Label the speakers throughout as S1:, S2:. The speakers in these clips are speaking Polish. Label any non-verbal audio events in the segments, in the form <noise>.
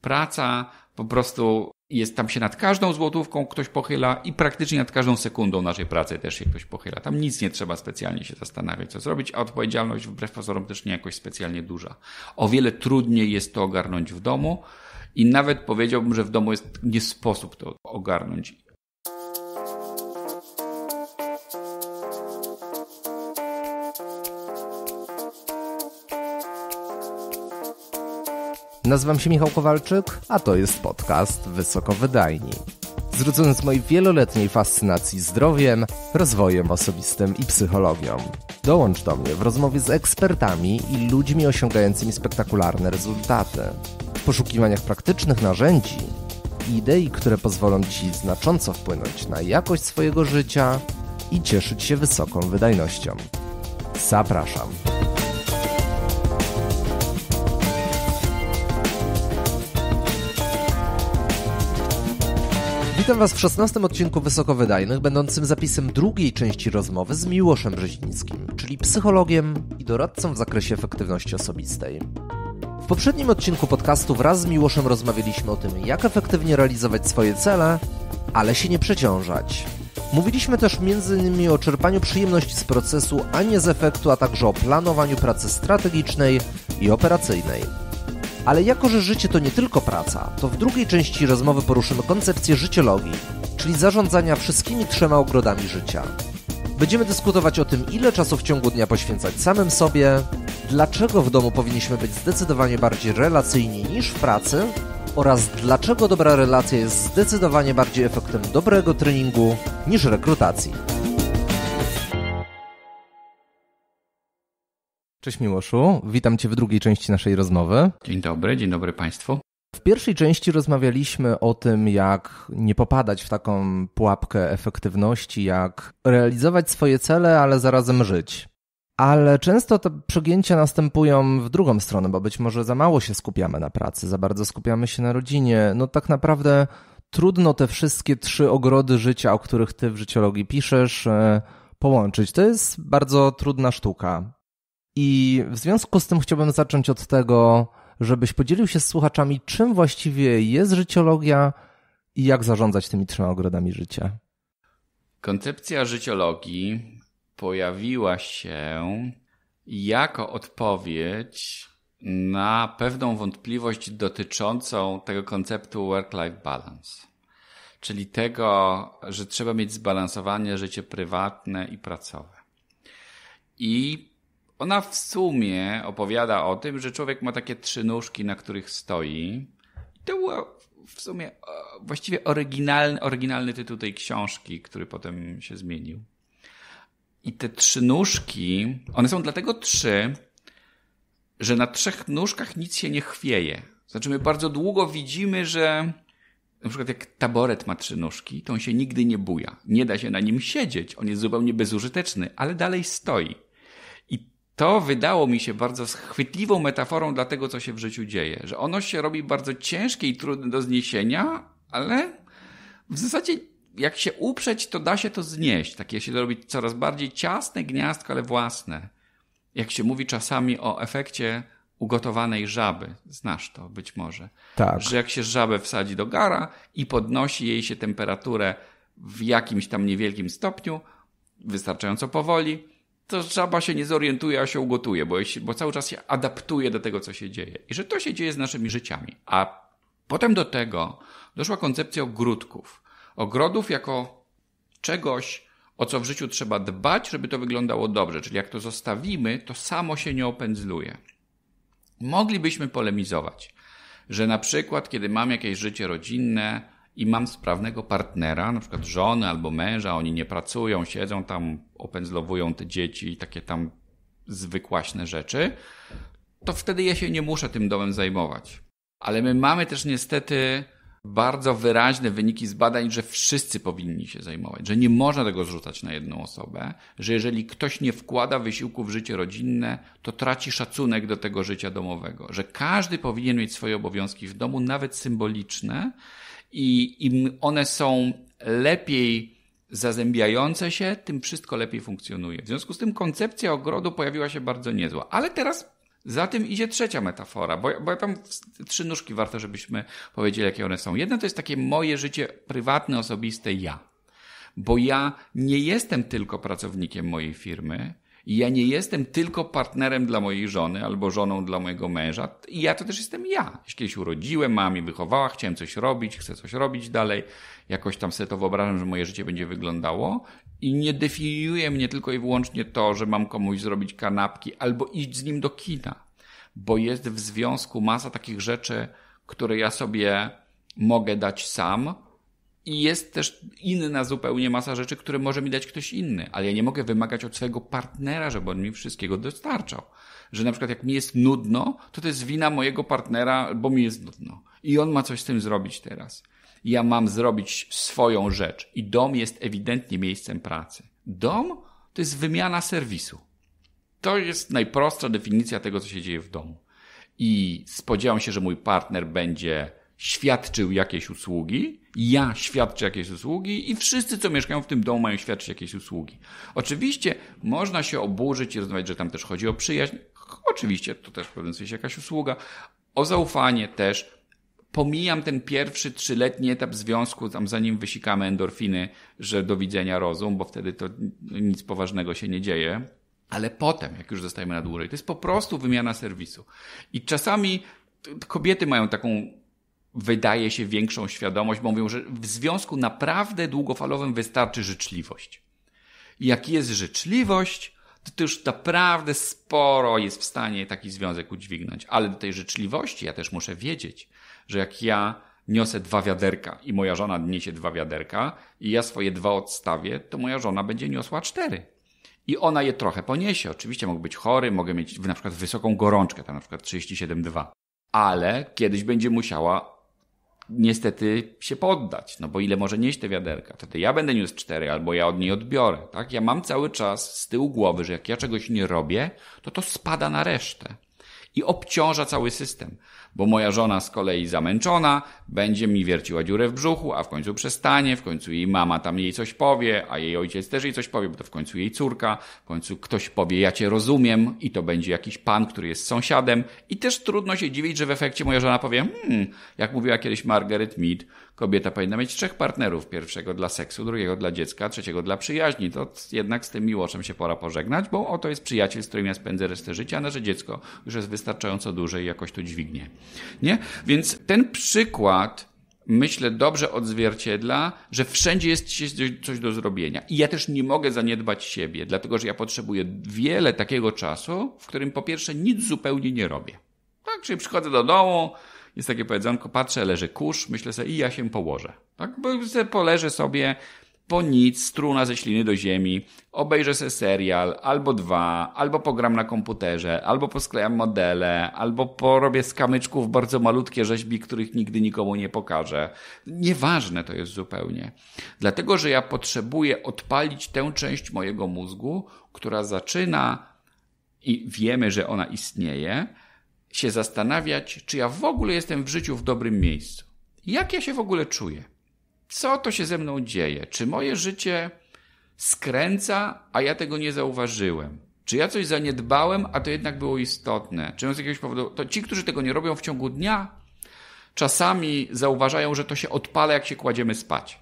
S1: praca po prostu jest tam się nad każdą złotówką ktoś pochyla i praktycznie nad każdą sekundą naszej pracy też się ktoś pochyla. Tam nic nie trzeba specjalnie się zastanawiać, co zrobić, a odpowiedzialność wbrew pozorom też nie jakoś specjalnie duża. O wiele trudniej jest to ogarnąć w domu i nawet powiedziałbym, że w domu jest nie sposób to ogarnąć.
S2: Nazywam się Michał Kowalczyk, a to jest podcast Wysokowydajni. Zrodzony z mojej wieloletniej fascynacji zdrowiem, rozwojem osobistym i psychologią. Dołącz do mnie w rozmowie z ekspertami i ludźmi osiągającymi spektakularne rezultaty. W poszukiwaniach praktycznych narzędzi i idei, które pozwolą Ci znacząco wpłynąć na jakość swojego życia i cieszyć się wysoką wydajnością. Zapraszam. Witam Was w szesnastym odcinku Wysokowydajnych, będącym zapisem drugiej części rozmowy z Miłoszem Brzezińskim, czyli psychologiem i doradcą w zakresie efektywności osobistej. W poprzednim odcinku podcastu wraz z Miłoszem rozmawialiśmy o tym, jak efektywnie realizować swoje cele, ale się nie przeciążać. Mówiliśmy też m.in. o czerpaniu przyjemności z procesu, a nie z efektu, a także o planowaniu pracy strategicznej i operacyjnej. Ale jako, że życie to nie tylko praca, to w drugiej części rozmowy poruszymy koncepcję życiologii, czyli zarządzania wszystkimi trzema ogrodami życia. Będziemy dyskutować o tym, ile czasu w ciągu dnia poświęcać samym sobie, dlaczego w domu powinniśmy być zdecydowanie bardziej relacyjni niż w pracy oraz dlaczego dobra relacja jest zdecydowanie bardziej efektem dobrego treningu niż rekrutacji. Cześć Miłoszu, witam Cię w drugiej części naszej rozmowy.
S1: Dzień dobry, dzień dobry Państwu.
S2: W pierwszej części rozmawialiśmy o tym, jak nie popadać w taką pułapkę efektywności, jak realizować swoje cele, ale zarazem żyć. Ale często te przegięcia następują w drugą stronę, bo być może za mało się skupiamy na pracy, za bardzo skupiamy się na rodzinie. No tak naprawdę trudno te wszystkie trzy ogrody życia, o których Ty w życiologii piszesz, e, połączyć. To jest bardzo trudna sztuka. I w związku z tym chciałbym zacząć od tego, żebyś podzielił się z słuchaczami, czym właściwie jest życiologia i jak zarządzać tymi trzema ogrodami życia.
S1: Koncepcja życiologii pojawiła się jako odpowiedź na pewną wątpliwość dotyczącą tego konceptu work-life balance, czyli tego, że trzeba mieć zbalansowane życie prywatne i pracowe. I ona w sumie opowiada o tym, że człowiek ma takie trzy nóżki, na których stoi. to było w sumie e, właściwie oryginalny, oryginalny tytuł tej książki, który potem się zmienił. I te trzy nóżki, one są dlatego trzy, że na trzech nóżkach nic się nie chwieje. Znaczy, my bardzo długo widzimy, że na przykład jak taboret ma trzy nóżki, to on się nigdy nie buja. Nie da się na nim siedzieć, on jest zupełnie bezużyteczny, ale dalej stoi to wydało mi się bardzo schwytliwą metaforą dla tego, co się w życiu dzieje. Że ono się robi bardzo ciężkie i trudne do zniesienia, ale w zasadzie jak się uprzeć, to da się to znieść. Takie się robi coraz bardziej ciasne gniazdko, ale własne. Jak się mówi czasami o efekcie ugotowanej żaby. Znasz to być może. Tak. Że jak się żabę wsadzi do gara i podnosi jej się temperaturę w jakimś tam niewielkim stopniu, wystarczająco powoli, to żaba się nie zorientuje, a się ugotuje, bo, jest, bo cały czas się adaptuje do tego, co się dzieje. I że to się dzieje z naszymi życiami. A potem do tego doszła koncepcja ogródków. Ogrodów jako czegoś, o co w życiu trzeba dbać, żeby to wyglądało dobrze. Czyli jak to zostawimy, to samo się nie opędzluje. Moglibyśmy polemizować, że na przykład, kiedy mam jakieś życie rodzinne, i mam sprawnego partnera, na przykład żony albo męża, oni nie pracują, siedzą tam, opędzlowują te dzieci i takie tam zwykłaśne rzeczy, to wtedy ja się nie muszę tym domem zajmować. Ale my mamy też niestety bardzo wyraźne wyniki z badań, że wszyscy powinni się zajmować, że nie można tego zrzucać na jedną osobę, że jeżeli ktoś nie wkłada wysiłku w życie rodzinne, to traci szacunek do tego życia domowego, że każdy powinien mieć swoje obowiązki w domu, nawet symboliczne, i im one są lepiej zazębiające się, tym wszystko lepiej funkcjonuje. W związku z tym koncepcja ogrodu pojawiła się bardzo niezła. Ale teraz za tym idzie trzecia metafora, bo, bo tam trzy nóżki warto, żebyśmy powiedzieli, jakie one są. Jedna to jest takie moje życie prywatne, osobiste ja. Bo ja nie jestem tylko pracownikiem mojej firmy, i ja nie jestem tylko partnerem dla mojej żony albo żoną dla mojego męża. I ja to też jestem ja. Jeśli się urodziłem, mama wychowała, chciałem coś robić, chcę coś robić dalej. Jakoś tam sobie to wyobrażam, że moje życie będzie wyglądało. I nie definiuje mnie tylko i wyłącznie to, że mam komuś zrobić kanapki albo iść z nim do kina. Bo jest w związku masa takich rzeczy, które ja sobie mogę dać sam, i jest też inna zupełnie masa rzeczy, które może mi dać ktoś inny, ale ja nie mogę wymagać od swojego partnera, żeby on mi wszystkiego dostarczał. Że na przykład jak mi jest nudno, to to jest wina mojego partnera, bo mi jest nudno. I on ma coś z tym zrobić teraz. Ja mam zrobić swoją rzecz i dom jest ewidentnie miejscem pracy. Dom to jest wymiana serwisu. To jest najprostsza definicja tego, co się dzieje w domu. I spodziewam się, że mój partner będzie świadczył jakieś usługi, ja świadczę jakieś usługi i wszyscy, co mieszkają w tym domu, mają świadczyć jakieś usługi. Oczywiście można się oburzyć i rozumieć, że tam też chodzi o przyjaźń. Oczywiście to też w pewnym sensie jakaś usługa. O zaufanie też. Pomijam ten pierwszy trzyletni etap związku, tam zanim wysikamy endorfiny, że do widzenia rozum, bo wtedy to nic poważnego się nie dzieje. Ale potem, jak już zostajemy na dłużej, to jest po prostu wymiana serwisu. I czasami kobiety mają taką wydaje się, większą świadomość, bo mówią, że w związku naprawdę długofalowym wystarczy życzliwość. I jak jest życzliwość, to, to już naprawdę sporo jest w stanie taki związek udźwignąć. Ale do tej życzliwości ja też muszę wiedzieć, że jak ja niosę dwa wiaderka i moja żona niesie dwa wiaderka i ja swoje dwa odstawię, to moja żona będzie niosła cztery. I ona je trochę poniesie. Oczywiście mogę być chory, mogę mieć na przykład wysoką gorączkę, tam na przykład 37,2. Ale kiedyś będzie musiała niestety się poddać, no bo ile może nieść te wiaderka? Wtedy ja będę niósł cztery, albo ja od niej odbiorę, tak? Ja mam cały czas z tyłu głowy, że jak ja czegoś nie robię, to to spada na resztę i obciąża cały system bo moja żona z kolei zamęczona będzie mi wierciła dziurę w brzuchu, a w końcu przestanie, w końcu jej mama tam jej coś powie, a jej ojciec też jej coś powie, bo to w końcu jej córka, w końcu ktoś powie, ja cię rozumiem i to będzie jakiś pan, który jest sąsiadem i też trudno się dziwić, że w efekcie moja żona powie, hmm, jak mówiła kiedyś Margaret Mead, Kobieta powinna mieć trzech partnerów. Pierwszego dla seksu, drugiego dla dziecka, trzeciego dla przyjaźni. To jednak z tym miłoszem się pora pożegnać, bo oto jest przyjaciel, z którym ja spędzę resztę życia, a nasze dziecko już jest wystarczająco duże i jakoś to dźwignie. Nie? Więc ten przykład myślę, dobrze odzwierciedla, że wszędzie jest coś do zrobienia. I ja też nie mogę zaniedbać siebie, dlatego że ja potrzebuję wiele takiego czasu, w którym po pierwsze nic zupełnie nie robię. Tak, czyli przychodzę do domu, jest takie powiedzonko, patrzę, leży kurz, myślę sobie i ja się położę. Tak? Bo sobie poleżę sobie po nic, struna ze śliny do ziemi, obejrzę sobie serial, albo dwa, albo pogram na komputerze, albo posklejam modele, albo porobię z kamyczków bardzo malutkie rzeźbi, których nigdy nikomu nie pokażę. Nieważne to jest zupełnie. Dlatego, że ja potrzebuję odpalić tę część mojego mózgu, która zaczyna i wiemy, że ona istnieje, się zastanawiać, czy ja w ogóle jestem w życiu w dobrym miejscu. Jak ja się w ogóle czuję? Co to się ze mną dzieje? Czy moje życie skręca, a ja tego nie zauważyłem? Czy ja coś zaniedbałem, a to jednak było istotne? Czy z jakiegoś powodu. To ci, którzy tego nie robią w ciągu dnia, czasami zauważają, że to się odpala, jak się kładziemy spać.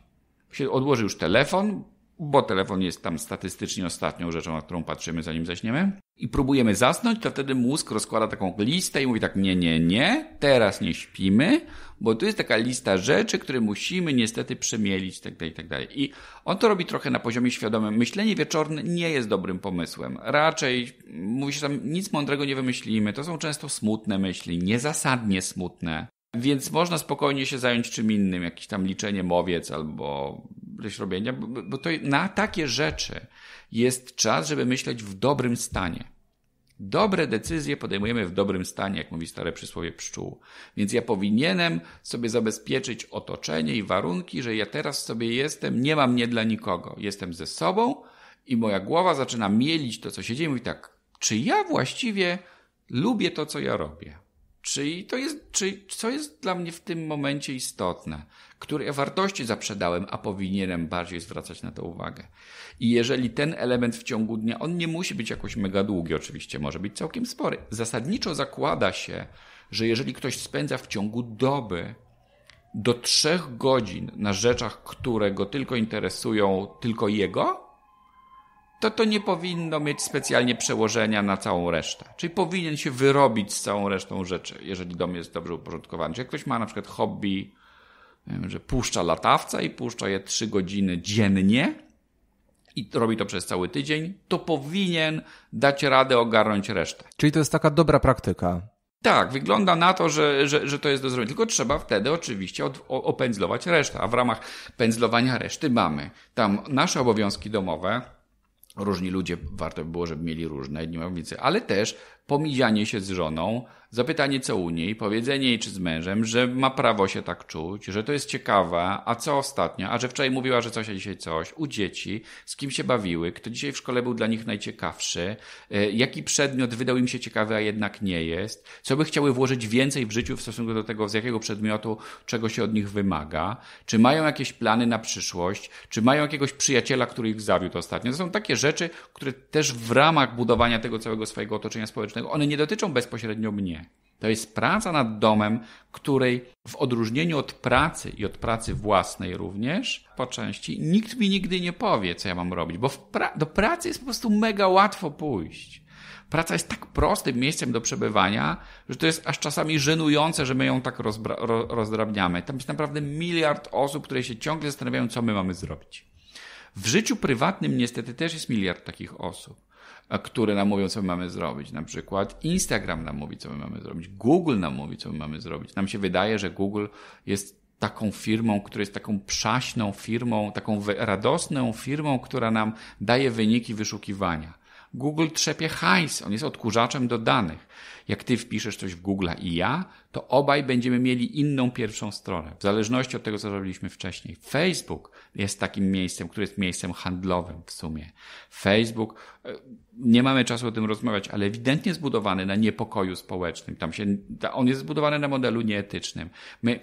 S1: Się odłoży już telefon, bo telefon jest tam statystycznie ostatnią rzeczą, na którą patrzymy, zanim zaśniemy, i próbujemy zasnąć, to wtedy mózg rozkłada taką listę i mówi tak, nie, nie, nie, teraz nie śpimy, bo tu jest taka lista rzeczy, które musimy niestety przemielić, tak dalej, tak, tak dalej. I on to robi trochę na poziomie świadomym. Myślenie wieczorne nie jest dobrym pomysłem. Raczej, mówi się tam, nic mądrego nie wymyślimy. To są często smutne myśli, niezasadnie smutne. Więc można spokojnie się zająć czym innym, jakimś tam liczenie mowiec albo ileś robienia, bo, bo to na takie rzeczy jest czas, żeby myśleć w dobrym stanie. Dobre decyzje podejmujemy w dobrym stanie, jak mówi stare przysłowie pszczół. Więc ja powinienem sobie zabezpieczyć otoczenie i warunki, że ja teraz sobie jestem, nie mam nie dla nikogo. Jestem ze sobą i moja głowa zaczyna mielić to, co się dzieje. Mówi tak, czy ja właściwie lubię to, co ja robię? Czyli to jest, czy, co jest dla mnie w tym momencie istotne? Które wartości zaprzedałem, a powinienem bardziej zwracać na to uwagę. I jeżeli ten element w ciągu dnia, on nie musi być jakoś mega długi, oczywiście, może być całkiem spory. Zasadniczo zakłada się, że jeżeli ktoś spędza w ciągu doby do trzech godzin na rzeczach, które go tylko interesują, tylko jego, to to nie powinno mieć specjalnie przełożenia na całą resztę. Czyli powinien się wyrobić z całą resztą rzeczy, jeżeli dom jest dobrze uporządkowany. Czyli jak ktoś ma na przykład hobby, wiem, że puszcza latawca i puszcza je trzy godziny dziennie i robi to przez cały tydzień, to powinien dać radę ogarnąć resztę.
S2: Czyli to jest taka dobra praktyka.
S1: Tak, wygląda na to, że, że, że to jest do zrobienia. Tylko trzeba wtedy oczywiście od, o, opędzlować resztę, a w ramach pędzlowania reszty mamy tam nasze obowiązki domowe, różni ludzie, warto by było, żeby mieli różne, nie ma więcej, ale też pomizianie się z żoną, zapytanie co u niej, powiedzenie jej czy z mężem, że ma prawo się tak czuć, że to jest ciekawe, a co ostatnio, a że wczoraj mówiła, że coś, a dzisiaj coś, u dzieci, z kim się bawiły, kto dzisiaj w szkole był dla nich najciekawszy, e, jaki przedmiot wydał im się ciekawy, a jednak nie jest, co by chciały włożyć więcej w życiu w stosunku do tego, z jakiego przedmiotu, czego się od nich wymaga, czy mają jakieś plany na przyszłość, czy mają jakiegoś przyjaciela, który ich zawiódł ostatnio. To są takie rzeczy, które też w ramach budowania tego całego swojego otoczenia społecznego one nie dotyczą bezpośrednio mnie. To jest praca nad domem, której w odróżnieniu od pracy i od pracy własnej również po części nikt mi nigdy nie powie, co ja mam robić, bo pra do pracy jest po prostu mega łatwo pójść. Praca jest tak prostym miejscem do przebywania, że to jest aż czasami żenujące, że my ją tak ro rozdrabniamy. Tam jest naprawdę miliard osób, które się ciągle zastanawiają, co my mamy zrobić. W życiu prywatnym niestety też jest miliard takich osób które nam mówią, co my mamy zrobić. Na przykład Instagram nam mówi, co my mamy zrobić. Google nam mówi, co my mamy zrobić. Nam się wydaje, że Google jest taką firmą, która jest taką przaśną firmą, taką radosną firmą, która nam daje wyniki wyszukiwania. Google trzepie hajs, on jest odkurzaczem do danych. Jak ty wpiszesz coś w Google i ja, to obaj będziemy mieli inną pierwszą stronę, w zależności od tego, co robiliśmy wcześniej. Facebook jest takim miejscem, które jest miejscem handlowym w sumie. Facebook, e, nie mamy czasu o tym rozmawiać, ale ewidentnie zbudowany na niepokoju społecznym. Tam się, on jest zbudowany na modelu nieetycznym. My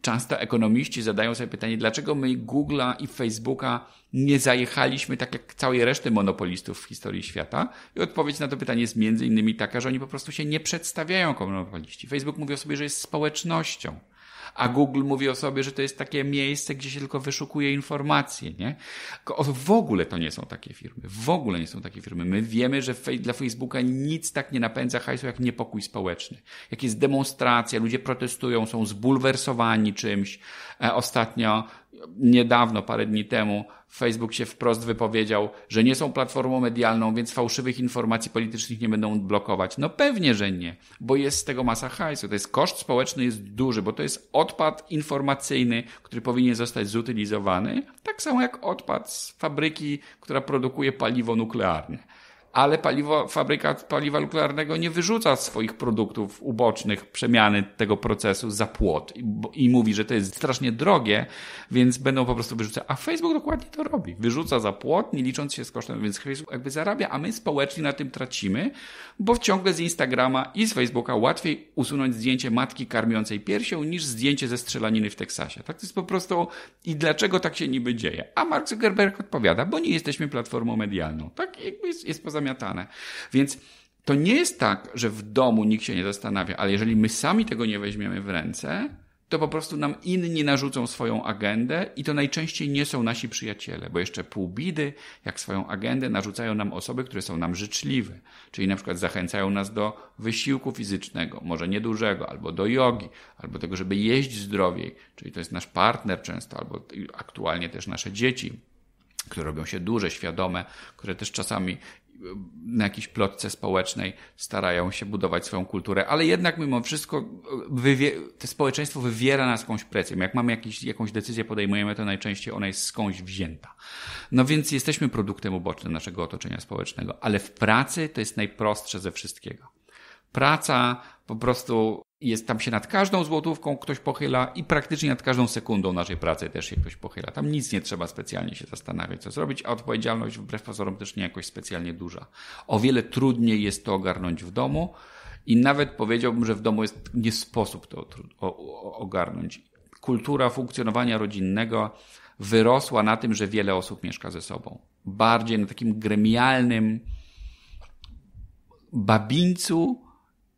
S1: często ekonomiści zadają sobie pytanie, dlaczego my Google'a i Facebooka nie zajechaliśmy tak jak całej reszty monopolistów w historii świata? I odpowiedź na to pytanie jest między innymi taka, że oni po prostu się nie przedstawiają jako monopoliści. Facebook mówi o sobie, że jest społecznością a Google mówi o sobie, że to jest takie miejsce, gdzie się tylko wyszukuje informacje, nie? W ogóle to nie są takie firmy. W ogóle nie są takie firmy. My wiemy, że dla Facebooka nic tak nie napędza hajsu jak niepokój społeczny. Jak jest demonstracja, ludzie protestują, są zbulwersowani czymś. E, ostatnio, niedawno, parę dni temu, Facebook się wprost wypowiedział, że nie są platformą medialną, więc fałszywych informacji politycznych nie będą blokować. No pewnie, że nie, bo jest z tego masa hajsu. To jest koszt społeczny jest duży, bo to jest odpad informacyjny, który powinien zostać zutylizowany, tak samo jak odpad z fabryki, która produkuje paliwo nuklearne ale paliwo, fabryka paliwa nuklearnego nie wyrzuca swoich produktów ubocznych przemiany tego procesu za płot i, i, mówi, że to jest strasznie drogie, więc będą po prostu wyrzucać. A Facebook dokładnie to robi. Wyrzuca za płot, nie licząc się z kosztem, więc Facebook jakby zarabia, a my społecznie na tym tracimy, bo ciągle z Instagrama i z Facebooka łatwiej usunąć zdjęcie matki karmiącej piersią niż zdjęcie ze strzelaniny w Teksasie. Tak to jest po prostu i dlaczego tak się niby dzieje? A Mark Zuckerberg odpowiada, bo nie jesteśmy platformą medialną. Tak jakby jest, jest poza więc to nie jest tak, że w domu nikt się nie zastanawia, ale jeżeli my sami tego nie weźmiemy w ręce, to po prostu nam inni narzucą swoją agendę i to najczęściej nie są nasi przyjaciele, bo jeszcze pół bidy, jak swoją agendę narzucają nam osoby, które są nam życzliwe, czyli na przykład zachęcają nas do wysiłku fizycznego, może niedużego, albo do jogi, albo tego, żeby jeść zdrowiej, czyli to jest nasz partner często, albo aktualnie też nasze dzieci, które robią się duże, świadome, które też czasami na jakiejś plotce społecznej starają się budować swoją kulturę, ale jednak mimo wszystko e, wywie, społeczeństwo wywiera nas jakąś presję. Jak mamy jakiś, jakąś decyzję podejmujemy, to najczęściej ona jest skądś wzięta. No więc jesteśmy produktem ubocznym naszego otoczenia społecznego, ale w pracy to jest najprostsze ze wszystkiego praca po prostu jest tam się nad każdą złotówką ktoś pochyla i praktycznie nad każdą sekundą naszej pracy też się ktoś pochyla. Tam nic nie trzeba specjalnie się zastanawiać, co zrobić, a odpowiedzialność wbrew pozorom też nie jakoś specjalnie duża. O wiele trudniej jest to ogarnąć w domu i nawet powiedziałbym, że w domu jest nie sposób to ogarnąć. Kultura funkcjonowania rodzinnego wyrosła na tym, że wiele osób mieszka ze sobą. Bardziej na takim gremialnym babińcu,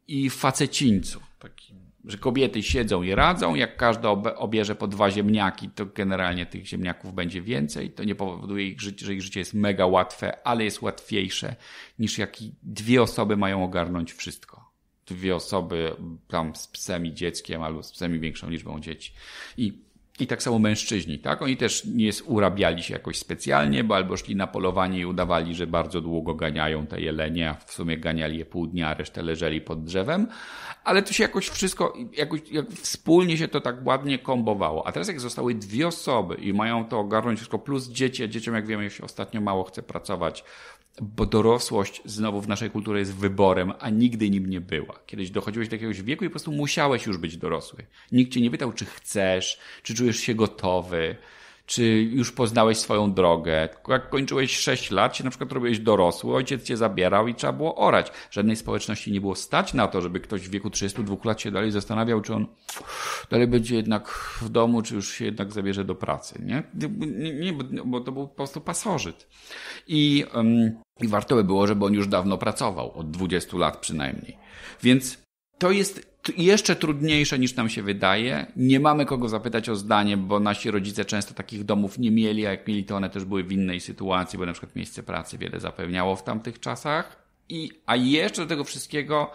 S1: i facecińcu. Taki, że kobiety siedzą i radzą, jak każda obierze po dwa ziemniaki, to generalnie tych ziemniaków będzie więcej. To nie powoduje, ich życie, że ich życie jest mega łatwe, ale jest łatwiejsze niż jak dwie osoby mają ogarnąć wszystko. Dwie osoby tam z psem i dzieckiem albo z psem i większą liczbą dzieci. I i tak samo mężczyźni, tak? Oni też nie urabiali się jakoś specjalnie, bo albo szli na polowanie i udawali, że bardzo długo ganiają te jelenie, a w sumie ganiali je pół dnia, a resztę leżeli pod drzewem. Ale to się jakoś wszystko, jakoś jak wspólnie się to tak ładnie kombowało. A teraz jak zostały dwie osoby i mają to ogarnąć wszystko, plus dzieci, a dzieciom jak wiemy, się ostatnio mało chce pracować, bo dorosłość znowu w naszej kulturze jest wyborem, a nigdy nim nie była. Kiedyś dochodziłeś do jakiegoś wieku i po prostu musiałeś już być dorosły. Nikt cię nie pytał, czy chcesz, czy czujesz się gotowy czy już poznałeś swoją drogę. Jak kończyłeś 6 lat, się na przykład robiłeś dorosły, ojciec cię zabierał i trzeba było orać. Żadnej społeczności nie było stać na to, żeby ktoś w wieku 32 lat się dalej zastanawiał, czy on dalej będzie jednak w domu, czy już się jednak zabierze do pracy. Nie, nie, nie bo to był po prostu pasożyt. I, um, I warto by było, żeby on już dawno pracował, od 20 lat przynajmniej. Więc to jest jeszcze trudniejsze niż nam się wydaje. Nie mamy kogo zapytać o zdanie, bo nasi rodzice często takich domów nie mieli, a jak mieli, to one też były w innej sytuacji, bo na przykład miejsce pracy wiele zapewniało w tamtych czasach. I, a jeszcze do tego wszystkiego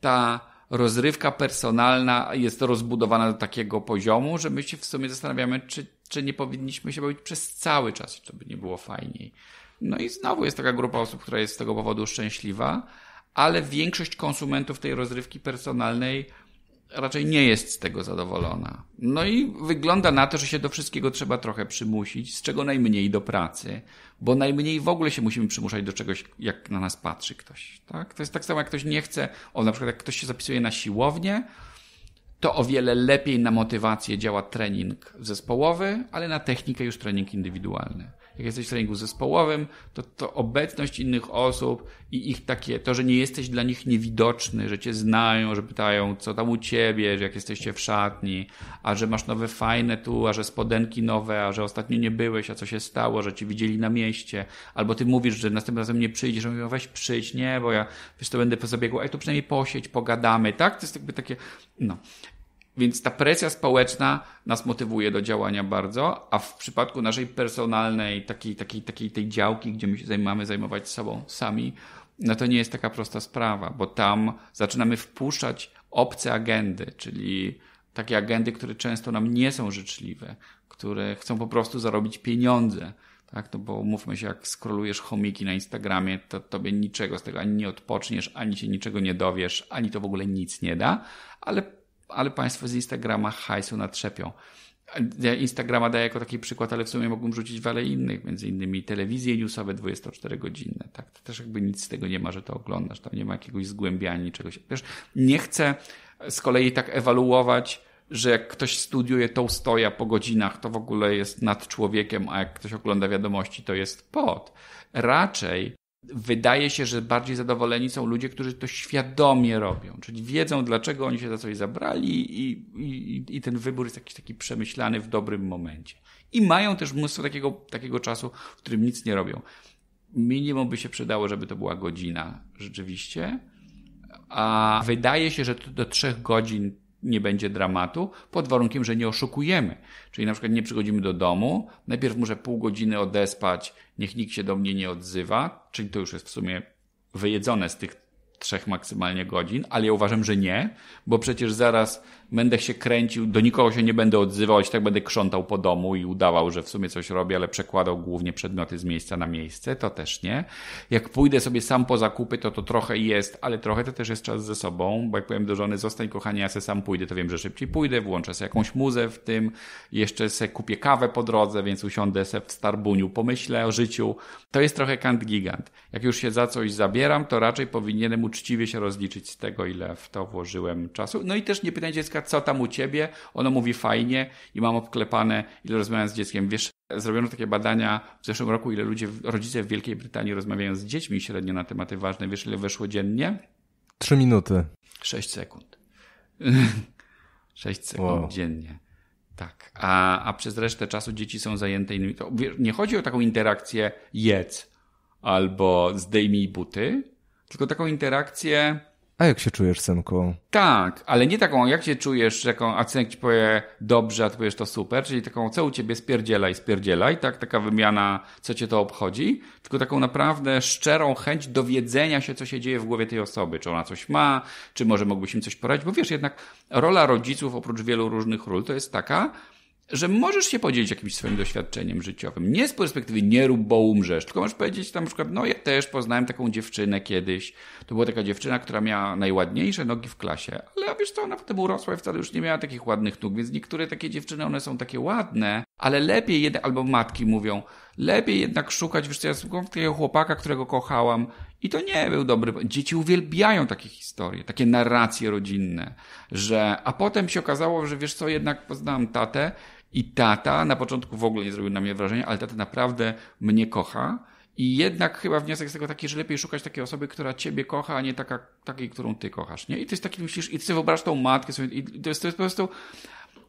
S1: ta rozrywka personalna jest rozbudowana do takiego poziomu, że my się w sumie zastanawiamy, czy, czy nie powinniśmy się bawić przez cały czas, czy to by nie było fajniej. No i znowu jest taka grupa osób, która jest z tego powodu szczęśliwa ale większość konsumentów tej rozrywki personalnej raczej nie jest z tego zadowolona. No i wygląda na to, że się do wszystkiego trzeba trochę przymusić, z czego najmniej do pracy, bo najmniej w ogóle się musimy przymuszać do czegoś, jak na nas patrzy ktoś. Tak? To jest tak samo, jak ktoś nie chce, o na przykład jak ktoś się zapisuje na siłownię, to o wiele lepiej na motywację działa trening zespołowy, ale na technikę już trening indywidualny jak jesteś w treningu zespołowym, to, to obecność innych osób i ich takie, to, że nie jesteś dla nich niewidoczny, że cię znają, że pytają, co tam u ciebie, że jak jesteście w szatni, a że masz nowe fajne tu, a że spodenki nowe, a że ostatnio nie byłeś, a co się stało, że cię widzieli na mieście, albo ty mówisz, że następnym razem nie przyjdziesz, że mówią, weź przyjdź, nie, bo ja wiesz, to będę po zabiegu, a to przynajmniej posiedź, pogadamy, tak? To jest jakby takie, no. Więc ta presja społeczna nas motywuje do działania bardzo, a w przypadku naszej personalnej, takiej, takiej, takiej tej działki, gdzie my się zajmamy, zajmować sobą sami, no to nie jest taka prosta sprawa, bo tam zaczynamy wpuszczać obce agendy, czyli takie agendy, które często nam nie są życzliwe, które chcą po prostu zarobić pieniądze. Tak, no bo mówmy się, jak skrolujesz chomiki na Instagramie, to tobie niczego z tego ani nie odpoczniesz, ani się niczego nie dowiesz, ani to w ogóle nic nie da, ale ale Państwo z Instagrama hajsu natrzepią. Ja Instagrama daję jako taki przykład, ale w sumie mogłem rzucić wiele innych, między innymi telewizje newsowe 24-godzinne. Tak? To też jakby nic z tego nie ma, że to oglądasz, tam nie ma jakiegoś zgłębiania się. Też nie chcę z kolei tak ewaluować, że jak ktoś studiuje Tołstoja po godzinach, to w ogóle jest nad człowiekiem, a jak ktoś ogląda wiadomości, to jest pod. Raczej wydaje się, że bardziej zadowoleni są ludzie, którzy to świadomie robią, czyli wiedzą, dlaczego oni się za coś zabrali i, i, i ten wybór jest jakiś taki przemyślany w dobrym momencie. I mają też mnóstwo takiego, takiego czasu, w którym nic nie robią. Minimum by się przydało, żeby to była godzina rzeczywiście, a wydaje się, że do trzech godzin nie będzie dramatu, pod warunkiem, że nie oszukujemy. Czyli na przykład nie przychodzimy do domu, najpierw muszę pół godziny odespać, niech nikt się do mnie nie odzywa, czyli to już jest w sumie wyjedzone z tych trzech maksymalnie godzin, ale ja uważam, że nie, bo przecież zaraz będę się kręcił, do nikogo się nie będę odzywał, i tak będę krzątał po domu i udawał, że w sumie coś robię, ale przekładał głównie przedmioty z miejsca na miejsce, to też nie. Jak pójdę sobie sam po zakupy, to to trochę jest, ale trochę to też jest czas ze sobą, bo jak powiem do żony, zostań kochanie, ja se sam pójdę, to wiem, że szybciej pójdę, włączę sobie jakąś muzę w tym, jeszcze se kupię kawę po drodze, więc usiądę se w Starbuniu, pomyślę o życiu. To jest trochę kant gigant. Jak już się za coś zabieram, to raczej powinienem uczciwie się rozliczyć z tego, ile w to włożyłem czasu. No i też nie pytajcie dziecka, dziecka, co tam u ciebie? Ono mówi fajnie i mam obklepane, ile rozmawiam z dzieckiem. Wiesz, zrobiono takie badania w zeszłym roku, ile ludzie, rodzice w Wielkiej Brytanii rozmawiają z dziećmi średnio na tematy ważne. Wiesz, ile weszło dziennie? Trzy minuty. Sześć sekund. <laughs> Sześć sekund wow. dziennie. Tak. A, a przez resztę czasu dzieci są zajęte innymi. To, nie chodzi o taką interakcję jedz albo zdejmij buty, tylko taką interakcję
S2: a jak się czujesz, synku?
S1: Tak, ale nie taką, jak się czujesz, taką, a synek ci powie dobrze, a ty powiesz to super, czyli taką, co u ciebie spierdzielaj, spierdzielaj, tak, taka wymiana, co cię to obchodzi, tylko taką naprawdę szczerą chęć dowiedzenia się, co się dzieje w głowie tej osoby, czy ona coś ma, czy może mógłbyś im coś poradzić, bo wiesz, jednak rola rodziców, oprócz wielu różnych ról, to jest taka, że możesz się podzielić jakimś swoim doświadczeniem życiowym. Nie z perspektywy nie rób, bo umrzesz, tylko możesz powiedzieć na przykład, no ja też poznałem taką dziewczynę kiedyś. To była taka dziewczyna, która miała najładniejsze nogi w klasie, ale wiesz co, ona potem urosła i wcale już nie miała takich ładnych nóg, więc niektóre takie dziewczyny, one są takie ładne, ale lepiej jednak, albo matki mówią, lepiej jednak szukać, wiesz co, ja słucham takiego chłopaka, którego kochałam i to nie był dobry. Dzieci uwielbiają takie historie, takie narracje rodzinne, że, a potem się okazało, że wiesz co, jednak poznałam tatę i tata na początku w ogóle nie zrobił na mnie wrażenia, ale tata naprawdę mnie kocha. I jednak chyba wniosek z tego taki, że lepiej szukać takiej osoby, która ciebie kocha, a nie taka, takiej, którą ty kochasz, nie? I to jest taki, myślisz, i ty sobie wyobrażasz tą matkę, sobie, i to jest, to jest po prostu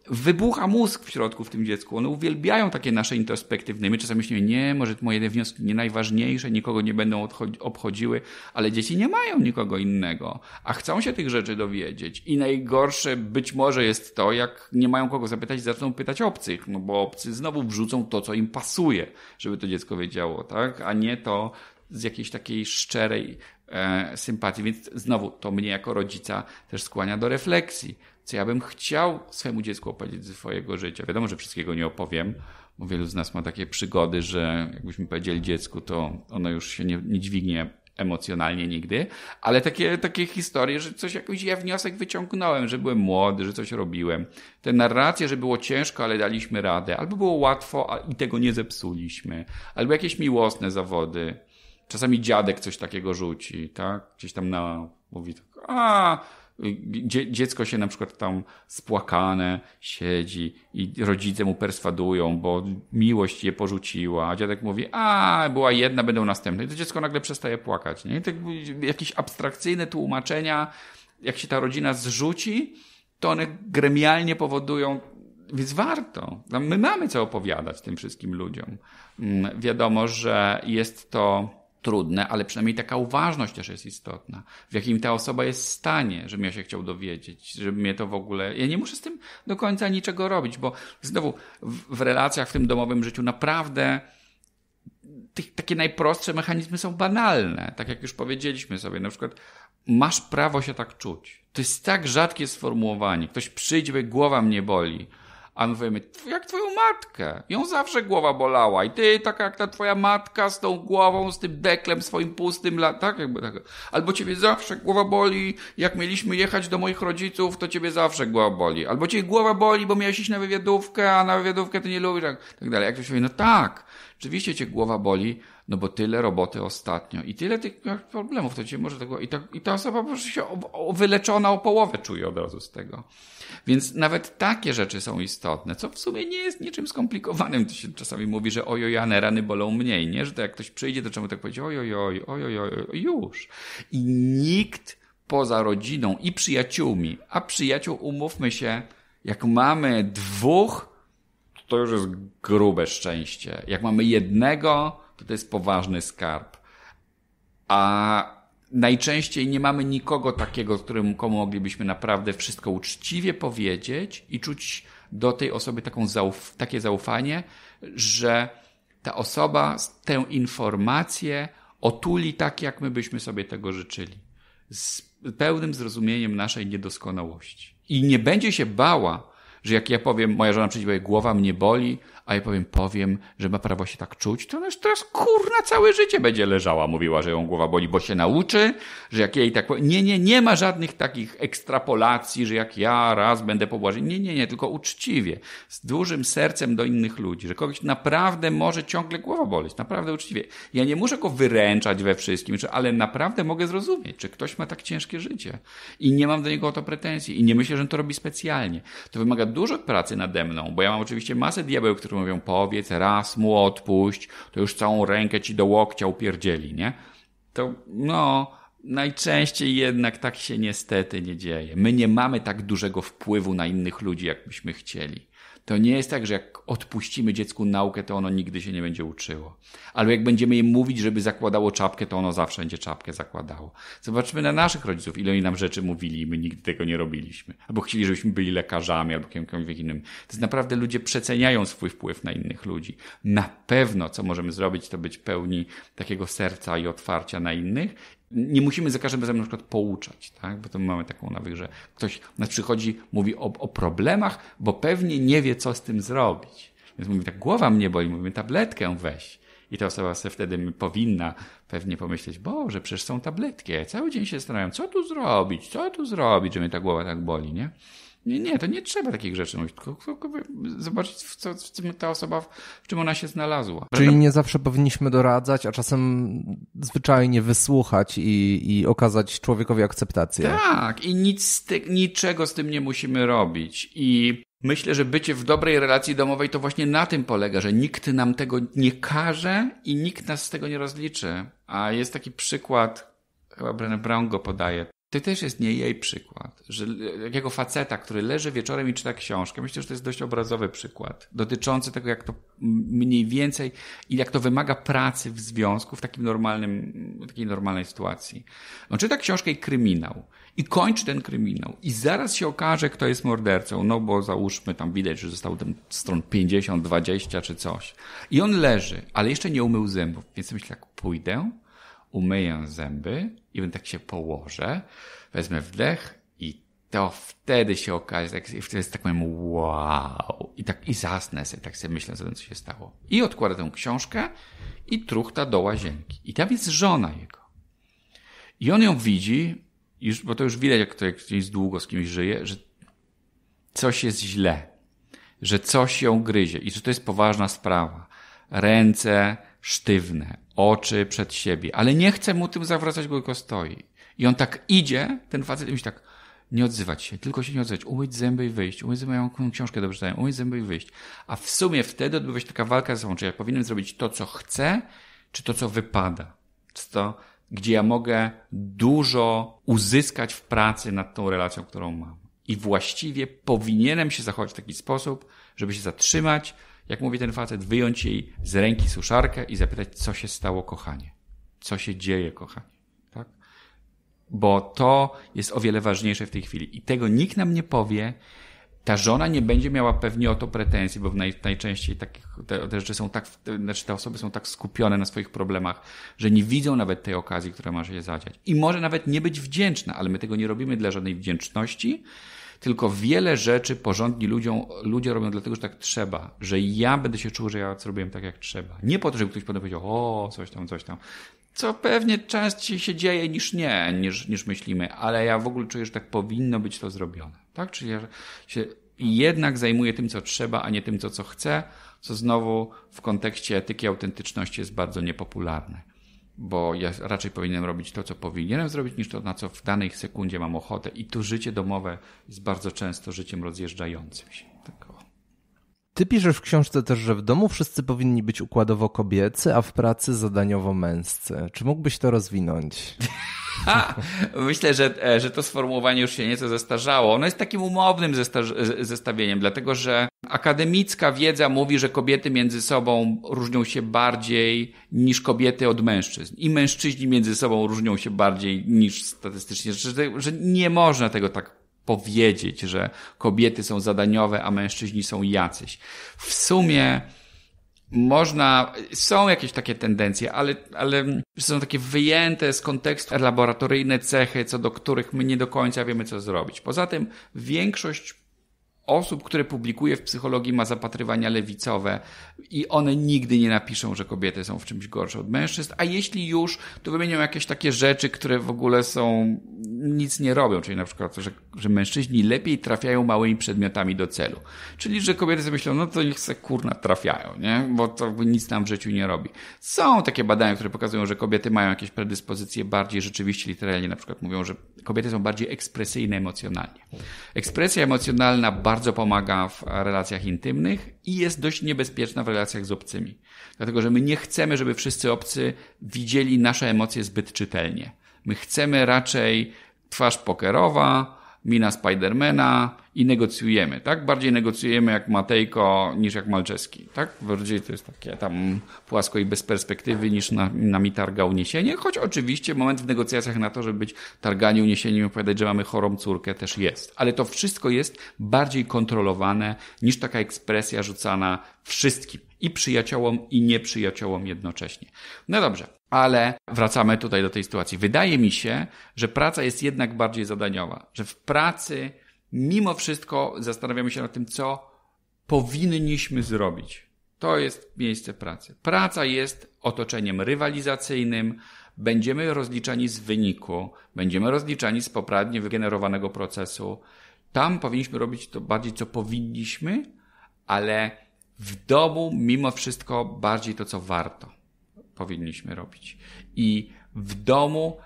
S1: wybucha mózg w środku w tym dziecku. One uwielbiają takie nasze introspektywne. My czasami myślimy, nie, może moje wnioski nie najważniejsze, nikogo nie będą obchodziły, ale dzieci nie mają nikogo innego, a chcą się tych rzeczy dowiedzieć. I najgorsze być może jest to, jak nie mają kogo zapytać, zaczną pytać obcych, no bo obcy znowu wrzucą to, co im pasuje, żeby to dziecko wiedziało, tak? A nie to z jakiejś takiej szczerej e, sympatii. Więc znowu to mnie jako rodzica też skłania do refleksji co ja bym chciał swojemu dziecku opowiedzieć ze swojego życia. Wiadomo, że wszystkiego nie opowiem, bo wielu z nas ma takie przygody, że jakbyśmy powiedzieli dziecku, to ono już się nie, nie dźwignie emocjonalnie nigdy, ale takie, takie historie, że coś jakoś ja wniosek wyciągnąłem, że byłem młody, że coś robiłem. Te narracje, że było ciężko, ale daliśmy radę, albo było łatwo a, i tego nie zepsuliśmy, albo jakieś miłosne zawody. Czasami dziadek coś takiego rzuci, tak? Gdzieś tam na, mówi tak, a dziecko się na przykład tam spłakane siedzi i rodzice mu perswadują, bo miłość je porzuciła, a dziadek mówi, a była jedna, będą następne. I to dziecko nagle przestaje płakać. Nie? tak jakieś abstrakcyjne tłumaczenia, jak się ta rodzina zrzuci, to one gremialnie powodują więc warto. No, my mamy co opowiadać tym wszystkim ludziom. Mm, wiadomo, że jest to trudne, ale przynajmniej taka uważność też jest istotna, w jakim ta osoba jest w stanie, żebym ja się chciał dowiedzieć, żeby mnie to w ogóle. Ja nie muszę z tym do końca niczego robić, bo znowu w, w relacjach, w tym domowym życiu naprawdę. Tych, takie najprostsze mechanizmy są banalne, tak jak już powiedzieliśmy sobie. Na przykład, masz prawo się tak czuć. To jest tak rzadkie sformułowanie. Ktoś przyjdzie, głowa mnie boli a my powiemy, jak twoją matkę. Ją zawsze głowa bolała. I ty, taka jak ta twoja matka z tą głową, z tym deklem swoim pustym, tak jakby tak. Albo ciebie zawsze głowa boli. Jak mieliśmy jechać do moich rodziców, to ciebie zawsze głowa boli. Albo cię głowa boli, bo miałeś iść na wywiadówkę, a na wywiadówkę ty nie lubisz, tak, tak dalej. Jak ktoś mówi, no tak, oczywiście cię głowa boli, no bo tyle roboty ostatnio i tyle tych problemów, to dzisiaj może tego, i ta, i ta osoba po prostu się wyleczona o połowę czuje od razu z tego. Więc nawet takie rzeczy są istotne, co w sumie nie jest niczym skomplikowanym. To się czasami mówi, że ojojane rany bolą mniej, nie? Że to jak ktoś przyjdzie, to czemu tak powiedzieć ojojoj, ojojoj, już. I nikt poza rodziną i przyjaciółmi, a przyjaciół, umówmy się, jak mamy dwóch, to już jest grube szczęście. Jak mamy jednego, to jest poważny skarb. A najczęściej nie mamy nikogo takiego, któremu komu moglibyśmy naprawdę wszystko uczciwie powiedzieć i czuć do tej osoby taką zauf takie zaufanie, że ta osoba tę informację otuli tak, jak my byśmy sobie tego życzyli. Z pełnym zrozumieniem naszej niedoskonałości. I nie będzie się bała, że jak ja powiem, moja żona przyjdzie, głowa mnie boli, a ja powiem, powiem, że ma prawo się tak czuć, to ona już teraz kurna całe życie będzie leżała, mówiła, że ją głowa boli, bo się nauczy, że jak jej tak powiem, nie, nie, nie ma żadnych takich ekstrapolacji, że jak ja raz będę pobłażony, nie, nie, nie, tylko uczciwie, z dużym sercem do innych ludzi, że kogoś naprawdę może ciągle głowa boleć, naprawdę uczciwie. Ja nie muszę go wyręczać we wszystkim, ale naprawdę mogę zrozumieć, czy ktoś ma tak ciężkie życie i nie mam do niego o to pretensji i nie myślę, że on to robi specjalnie. To wymaga dużo pracy nade mną, bo ja mam oczywiście masę diabeł, którą mówią, powiedz raz mu odpuść, to już całą rękę ci do łokcia upierdzieli, nie? To, no, najczęściej jednak tak się niestety nie dzieje. My nie mamy tak dużego wpływu na innych ludzi, jakbyśmy chcieli. To nie jest tak, że jak odpuścimy dziecku naukę, to ono nigdy się nie będzie uczyło. Albo jak będziemy im mówić, żeby zakładało czapkę, to ono zawsze będzie czapkę zakładało. Zobaczmy na naszych rodziców, ile oni nam rzeczy mówili my nigdy tego nie robiliśmy. Albo chcieli, żebyśmy byli lekarzami albo kimkolwiek innym. To jest naprawdę ludzie przeceniają swój wpływ na innych ludzi. Na pewno, co możemy zrobić, to być pełni takiego serca i otwarcia na innych nie musimy za każdym razem na przykład pouczać, tak? bo to mamy taką nawyk, że ktoś nas przychodzi, mówi o, o problemach, bo pewnie nie wie, co z tym zrobić. Więc mówi tak, głowa mnie boli, mówimy tabletkę weź. I ta osoba sobie wtedy powinna pewnie pomyśleć, Boże, przecież są tabletki, ja cały dzień się zastanawiam, co tu zrobić, co tu zrobić, że mnie ta głowa tak boli, nie? Nie, nie, to nie trzeba takich rzeczy mówić, tylko, tylko zobaczyć, w, co, w czym ta osoba, w czym ona się znalazła. Czyli nie
S2: zawsze powinniśmy doradzać, a czasem zwyczajnie wysłuchać i, i okazać człowiekowi akceptację.
S1: Tak, i nic z ty, niczego z tym nie musimy robić. I myślę, że bycie w dobrej relacji domowej to właśnie na tym polega, że nikt nam tego nie każe i nikt nas z tego nie rozliczy. A jest taki przykład, chyba Brené Brown go podaje, to też jest nie jej przykład, że jakiego faceta, który leży wieczorem i czyta książkę, myślę, że to jest dość obrazowy przykład, dotyczący tego, jak to mniej więcej i jak to wymaga pracy w związku w takim normalnym, takiej normalnej sytuacji. On no, czyta książkę i kryminał i kończy ten kryminał i zaraz się okaże, kto jest mordercą, no bo załóżmy tam widać, że został tam stron 50, 20 czy coś. I on leży, ale jeszcze nie umył zębów, więc myślę, jak pójdę, umyję zęby i będę tak się położę, wezmę wdech i to wtedy się okaże, tak, i wtedy jest tak powiem, wow, i tak, i zasnę sobie, tak sobie myślę, co się stało. I odkłada tę książkę i truchta do łazienki. I tam jest żona jego. I on ją widzi, już, bo to już widać, jak ktoś długo z kimś żyje, że coś jest źle, że coś ją gryzie i że to jest poważna sprawa. Ręce sztywne, oczy przed siebie, ale nie chce mu tym zawracać, go stoi. I on tak idzie, ten facet, i myśli tak, nie odzywać się, tylko się nie odzywać, umyć zęby i wyjść, umyć zęby, jaką książkę dobrze czytałem, umyć zęby i wyjść. A w sumie wtedy odbywa się taka walka ze sobą, czy ja powinienem zrobić to, co chcę, czy to, co wypada. Czy to, gdzie ja mogę dużo uzyskać w pracy nad tą relacją, którą mam. I właściwie powinienem się zachować w taki sposób, żeby się zatrzymać, jak mówi ten facet, wyjąć jej z ręki suszarkę i zapytać, co się stało, kochanie. Co się dzieje, kochanie. Tak? Bo to jest o wiele ważniejsze w tej chwili. I tego nikt nam nie powie. Ta żona nie będzie miała pewnie o to pretensji, bo naj, najczęściej takich, te, te, rzeczy są tak, znaczy te osoby są tak skupione na swoich problemach, że nie widzą nawet tej okazji, która ma się zadziać. I może nawet nie być wdzięczna, ale my tego nie robimy dla żadnej wdzięczności, tylko wiele rzeczy porządni ludziom, ludzie robią dlatego, że tak trzeba, że ja będę się czuł, że ja zrobiłem tak, jak trzeba. Nie po to, żeby ktoś potem powiedział, o, coś tam, coś tam. Co pewnie częściej się dzieje niż nie, niż, niż myślimy, ale ja w ogóle czuję, że tak powinno być to zrobione. Tak? Czyli ja się jednak zajmuję tym, co trzeba, a nie tym, co, co chcę, co znowu w kontekście etyki autentyczności jest bardzo niepopularne bo ja raczej powinienem robić to, co powinienem zrobić, niż to, na co w danej sekundzie mam ochotę. I to życie domowe jest bardzo często życiem rozjeżdżającym się. Tak
S2: Ty piszesz w książce też, że w domu wszyscy powinni być układowo kobiecy, a w pracy zadaniowo męscy. Czy mógłbyś to rozwinąć? <laughs>
S1: <laughs> Myślę, że, e, że to sformułowanie już się nieco zestarzało. Ono jest takim umownym zestawieniem, dlatego że akademicka wiedza mówi, że kobiety między sobą różnią się bardziej niż kobiety od mężczyzn. I mężczyźni między sobą różnią się bardziej niż statystycznie. Że, że nie można tego tak powiedzieć, że kobiety są zadaniowe, a mężczyźni są jacyś. W sumie można, są jakieś takie tendencje, ale, ale są takie wyjęte z kontekstu laboratoryjne cechy, co do których my nie do końca wiemy, co zrobić. Poza tym większość osób, które publikuje w psychologii, ma zapatrywania lewicowe i one nigdy nie napiszą, że kobiety są w czymś gorsze od mężczyzn, a jeśli już, to wymienią jakieś takie rzeczy, które w ogóle są nic nie robią, czyli na przykład, że, że mężczyźni lepiej trafiają małymi przedmiotami do celu. Czyli, że kobiety sobie myślą, no to niech se kurna trafiają, nie? Bo to nic nam w życiu nie robi. Są takie badania, które pokazują, że kobiety mają jakieś predyspozycje bardziej rzeczywiście literalnie, na przykład mówią, że kobiety są bardziej ekspresyjne emocjonalnie. Ekspresja emocjonalna bardzo pomaga w relacjach intymnych i jest dość niebezpieczna w relacjach z obcymi. Dlatego, że my nie chcemy, żeby wszyscy obcy widzieli nasze emocje zbyt czytelnie. My chcemy raczej twarz pokerowa, mina Spidermana i negocjujemy, tak? Bardziej negocjujemy jak Matejko niż jak Malczewski, tak? Bardziej to jest takie tam płasko i bez perspektywy niż na, nami targa uniesienie, choć oczywiście moment w negocjacjach na to, żeby być targani uniesieniem i opowiadać, że mamy chorą córkę też jest. Ale to wszystko jest bardziej kontrolowane niż taka ekspresja rzucana wszystkim i przyjaciołom i nieprzyjaciołom jednocześnie. No dobrze, ale wracamy tutaj do tej sytuacji. Wydaje mi się, że praca jest jednak bardziej zadaniowa, że w pracy mimo wszystko zastanawiamy się nad tym, co powinniśmy zrobić. To jest miejsce pracy. Praca jest otoczeniem rywalizacyjnym, będziemy rozliczani z wyniku, będziemy rozliczani z poprawnie wygenerowanego procesu. Tam powinniśmy robić to bardziej, co powinniśmy, ale w domu mimo wszystko bardziej to, co warto powinniśmy robić. I w domu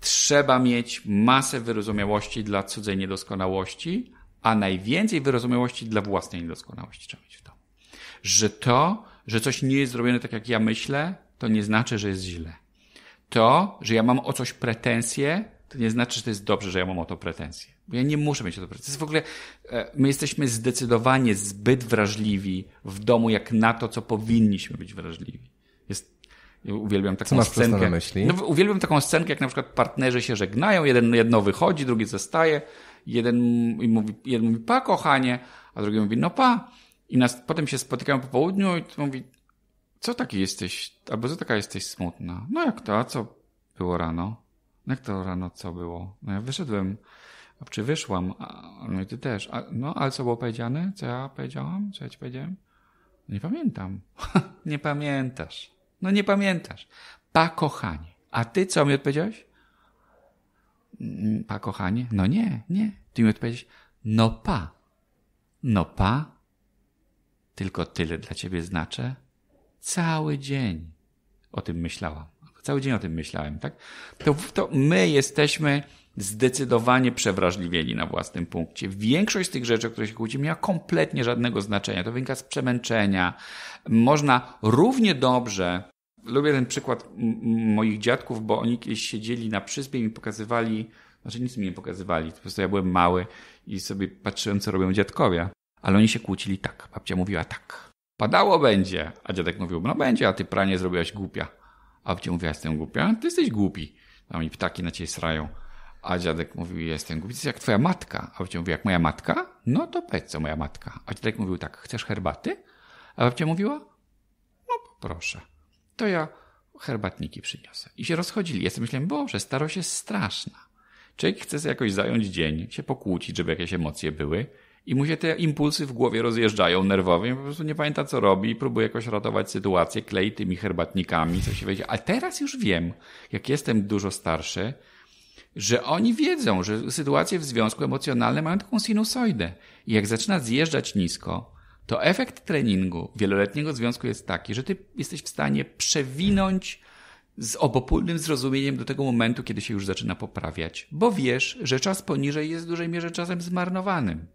S1: trzeba mieć masę wyrozumiałości dla cudzej niedoskonałości, a najwięcej wyrozumiałości dla własnej niedoskonałości trzeba mieć w domu. Że to, że coś nie jest zrobione tak, jak ja myślę, to nie znaczy, że jest źle. To, że ja mam o coś pretensje, to nie znaczy, że to jest dobrze, że ja mam o to pretensje. Bo ja nie muszę mieć o to pretensje. W ogóle e, my jesteśmy zdecydowanie zbyt wrażliwi w domu, jak na to, co powinniśmy być wrażliwi. Uwielbiam taką Co masz scenkę. Na myśli? No, uwielbiam taką scenkę, jak na przykład partnerzy się żegnają, jeden jedno wychodzi, drugi zostaje, jeden i mówi, jeden mówi pa kochanie, a drugi mówi no pa. I nas, potem się spotykają po południu i mówi co taki jesteś, albo co taka jesteś smutna? No jak to, a co było rano? No jak to rano co było? No ja wyszedłem, czy wyszłam? A, no i ty też. A, no ale co było powiedziane? Co ja powiedziałam? Co ja ci powiedziałem? No, nie pamiętam. <laughs> nie pamiętasz. No nie pamiętasz. Pa, kochanie. A ty co mi odpowiedziałeś? Mm, pa, kochanie? No nie, nie. Ty mi odpowiedziałeś, no pa. No pa. Tylko tyle dla ciebie znaczę. Cały dzień o tym myślałam. Cały dzień o tym myślałem, tak? To, to my jesteśmy zdecydowanie przewrażliwieli na własnym punkcie. Większość z tych rzeczy, o których się kłóci, miała kompletnie żadnego znaczenia. To wynika z przemęczenia. Można równie dobrze lubię ten przykład moich dziadków, bo oni kiedyś siedzieli na przyspie i mi pokazywali, znaczy nic mi nie pokazywali, po prostu ja byłem mały i sobie patrzyłem, co robią dziadkowie. Ale oni się kłócili tak. Babcia mówiła tak. Padało będzie. A dziadek mówił, no będzie, a ty pranie zrobiłaś głupia. A babcia mówiła, jestem głupia, ty jesteś głupi. A oni ptaki na ciebie srają. A dziadek mówił, jestem głupi, jak twoja matka. A babcia mówiła, jak moja matka? No to powiedz, co moja matka. A dziadek mówił tak, chcesz herbaty? A babcia mówiła, no proszę, to ja herbatniki przyniosę. I się rozchodzili. Ja sobie myślałem, boże, starość jest straszna. Człowiek chce sobie jakoś zająć dzień, się pokłócić, żeby jakieś emocje były i mu się te impulsy w głowie rozjeżdżają nerwowo i po prostu nie pamięta, co robi, próbuje jakoś ratować sytuację, klei tymi herbatnikami, co się wejdzie. A teraz już wiem, jak jestem dużo starszy, że oni wiedzą, że sytuacje w związku emocjonalnym mają taką sinusoidę. I jak zaczyna zjeżdżać nisko, to efekt treningu wieloletniego związku jest taki, że ty jesteś w stanie przewinąć z obopólnym zrozumieniem do tego momentu, kiedy się już zaczyna poprawiać, bo wiesz, że czas poniżej jest w dużej mierze czasem zmarnowanym.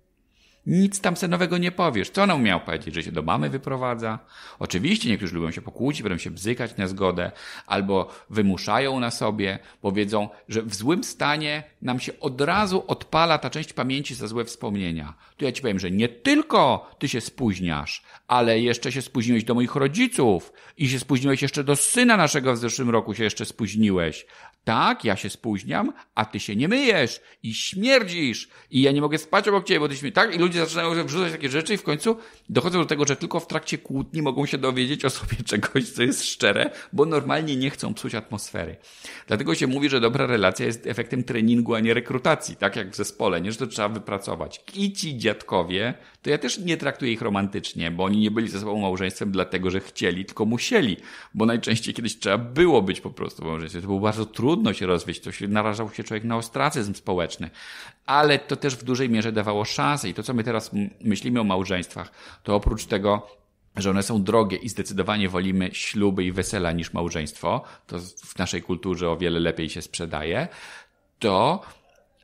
S1: Nic tam senowego nie powiesz. Co on miał powiedzieć, że się do mamy wyprowadza? Oczywiście niektórzy lubią się pokłócić, będą się bzykać na zgodę, albo wymuszają na sobie, bo wiedzą, że w złym stanie nam się od razu odpala ta część pamięci za złe wspomnienia. Tu ja ci powiem, że nie tylko ty się spóźniasz, ale jeszcze się spóźniłeś do moich rodziców i się spóźniłeś jeszcze do syna naszego w zeszłym roku się jeszcze spóźniłeś. Tak, ja się spóźniam, a ty się nie myjesz i śmierdzisz i ja nie mogę spać obok ciebie, bo ty śmierdzisz. Tak? I ludzie ludzie zaczynają wrzucać takie rzeczy i w końcu dochodzą do tego, że tylko w trakcie kłótni mogą się dowiedzieć o sobie <laughs> czegoś, co jest szczere, bo normalnie nie chcą psuć atmosfery. Dlatego się mówi, że dobra relacja jest efektem treningu, a nie rekrutacji, tak jak w zespole, nie, że to trzeba wypracować. I ci dziadkowie, to ja też nie traktuję ich romantycznie, bo oni nie byli ze sobą małżeństwem dlatego, że chcieli, tylko musieli, bo najczęściej kiedyś trzeba było być po prostu małżeństwem. To było bardzo trudno się rozwieść, to się narażał się człowiek na ostracyzm społeczny, ale to też w dużej mierze dawało szansę i to, co my teraz myślimy o małżeństwach, to oprócz tego że one są drogie i zdecydowanie wolimy śluby i wesela niż małżeństwo, to w naszej kulturze o wiele lepiej się sprzedaje, to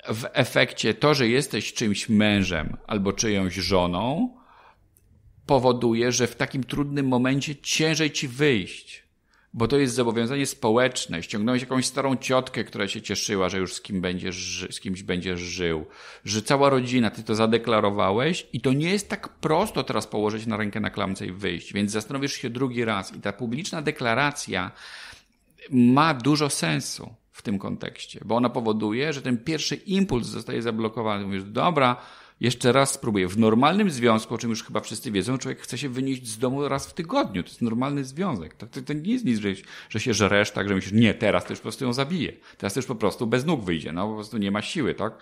S1: w efekcie to, że jesteś czymś mężem albo czyjąś żoną, powoduje, że w takim trudnym momencie ciężej ci wyjść bo to jest zobowiązanie społeczne. Ściągnąłeś jakąś starą ciotkę, która się cieszyła, że już z, kim będziesz, z kimś będziesz żył, że cała rodzina, ty to zadeklarowałeś i to nie jest tak prosto teraz położyć na rękę na klamce i wyjść, więc zastanowisz się drugi raz i ta publiczna deklaracja ma dużo sensu w tym kontekście, bo ona powoduje, że ten pierwszy impuls zostaje zablokowany. Mówisz, dobra, jeszcze raz spróbuję. W normalnym związku, o czym już chyba wszyscy wiedzą, człowiek chce się wynieść z domu raz w tygodniu. To jest normalny związek. To, tak, to, to nie jest nic, że, że się żeresz tak, że myślisz, nie, teraz też po prostu ją zabije. Teraz też po prostu bez nóg wyjdzie. No po prostu nie ma siły, tak?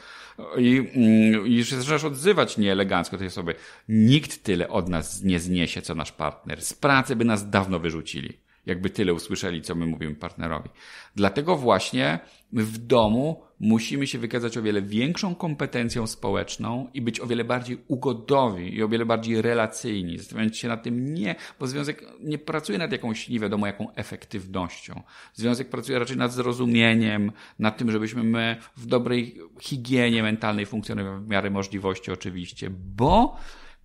S1: I, mm, i się zaczynasz odzywać nieelegancko tej osoby. Nikt tyle od nas nie zniesie, co nasz partner. Z pracy by nas dawno wyrzucili jakby tyle usłyszeli, co my mówimy partnerowi. Dlatego właśnie my w domu musimy się wykazać o wiele większą kompetencją społeczną i być o wiele bardziej ugodowi i o wiele bardziej relacyjni. Zastanawiać się nad tym nie, bo związek nie pracuje nad jakąś, nie wiadomo jaką efektywnością. Związek pracuje raczej nad zrozumieniem, nad tym, żebyśmy my w dobrej higienie mentalnej funkcjonowali w miarę możliwości oczywiście, bo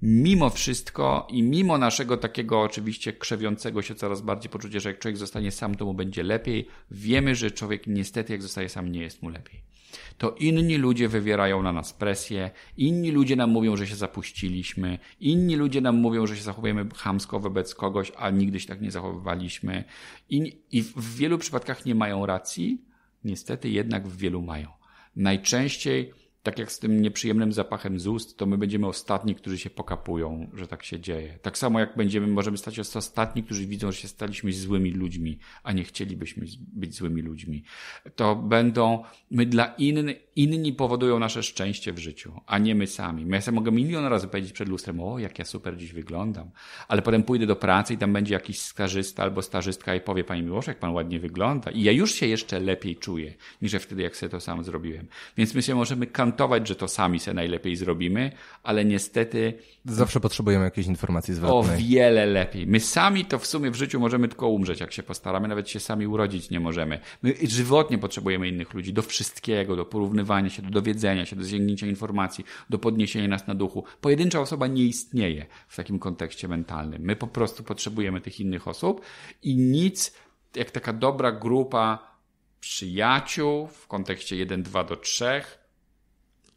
S1: mimo wszystko i mimo naszego takiego oczywiście krzewiącego się coraz bardziej poczucia, że jak człowiek zostanie sam, to mu będzie lepiej, wiemy, że człowiek niestety jak zostaje sam, nie jest mu lepiej. To inni ludzie wywierają na nas presję, inni ludzie nam mówią, że się zapuściliśmy, inni ludzie nam mówią, że się zachowujemy chamsko wobec kogoś, a nigdy się tak nie zachowywaliśmy. i w wielu przypadkach nie mają racji, niestety jednak w wielu mają. Najczęściej tak jak z tym nieprzyjemnym zapachem z ust, to my będziemy ostatni, którzy się pokapują, że tak się dzieje. Tak samo jak będziemy, możemy stać się ostatni, którzy widzą, że się staliśmy złymi ludźmi, a nie chcielibyśmy być złymi ludźmi. To będą, my dla innych, inni powodują nasze szczęście w życiu, a nie my sami. Ja sobie mogę milion razy powiedzieć przed lustrem, o, jak ja super dziś wyglądam, ale potem pójdę do pracy i tam będzie jakiś starzysta albo starzystka i powie, pani jak pan ładnie wygląda i ja już się jeszcze lepiej czuję, niż wtedy, jak sobie to sam zrobiłem. Więc my się możemy kandydować gwarantować, że to sami sobie najlepiej zrobimy, ale niestety.
S2: Zawsze potrzebujemy jakiejś informacji zwrotnej. O
S1: wiele lepiej. My sami to w sumie w życiu możemy tylko umrzeć, jak się postaramy, nawet się sami urodzić nie możemy. My żywotnie potrzebujemy innych ludzi do wszystkiego, do porównywania się, do dowiedzenia się, do zjęcia informacji, do podniesienia nas na duchu. Pojedyncza osoba nie istnieje w takim kontekście mentalnym. My po prostu potrzebujemy tych innych osób i nic, jak taka dobra grupa przyjaciół w kontekście 1, 2 do 3,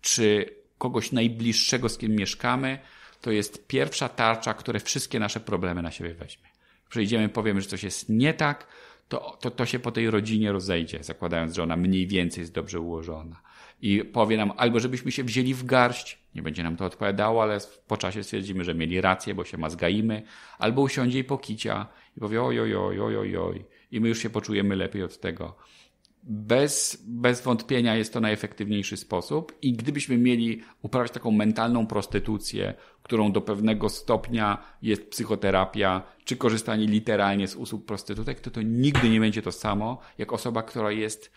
S1: czy kogoś najbliższego, z kim mieszkamy, to jest pierwsza tarcza, które wszystkie nasze problemy na siebie weźmie. Przyjdziemy, powiemy, że coś jest nie tak, to, to, to się po tej rodzinie rozejdzie, zakładając, że ona mniej więcej jest dobrze ułożona. I powie nam, albo żebyśmy się wzięli w garść, nie będzie nam to odpowiadało, ale po czasie stwierdzimy, że mieli rację, bo się mazgaimy, albo usiądzie i pokicia i powie oj, oj, oj, oj, oj, oj, i my już się poczujemy lepiej od tego bez, bez wątpienia jest to najefektywniejszy sposób i gdybyśmy mieli uprawiać taką mentalną prostytucję, którą do pewnego stopnia jest psychoterapia, czy korzystanie literalnie z usług prostytutek, to to nigdy nie będzie to samo, jak osoba, która jest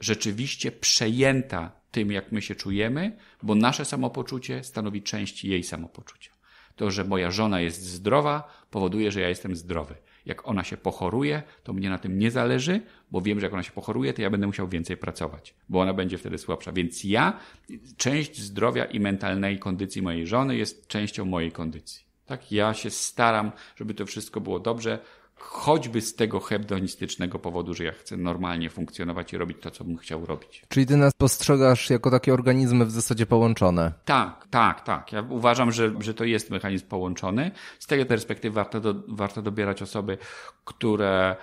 S1: rzeczywiście przejęta tym, jak my się czujemy, bo nasze samopoczucie stanowi część jej samopoczucia. To, że moja żona jest zdrowa, powoduje, że ja jestem zdrowy jak ona się pochoruje, to mnie na tym nie zależy, bo wiem, że jak ona się pochoruje, to ja będę musiał więcej pracować, bo ona będzie wtedy słabsza. Więc ja, część zdrowia i mentalnej kondycji mojej żony jest częścią mojej kondycji. Tak, ja się staram, żeby to wszystko było dobrze, choćby z tego hebdonistycznego powodu, że ja chcę normalnie funkcjonować i robić to, co bym chciał robić.
S2: Czyli ty nas postrzegasz jako takie organizmy w zasadzie połączone?
S1: Tak, tak, tak. Ja uważam, że, że to jest mechanizm połączony. Z tej perspektywy warto, do, warto dobierać osoby, które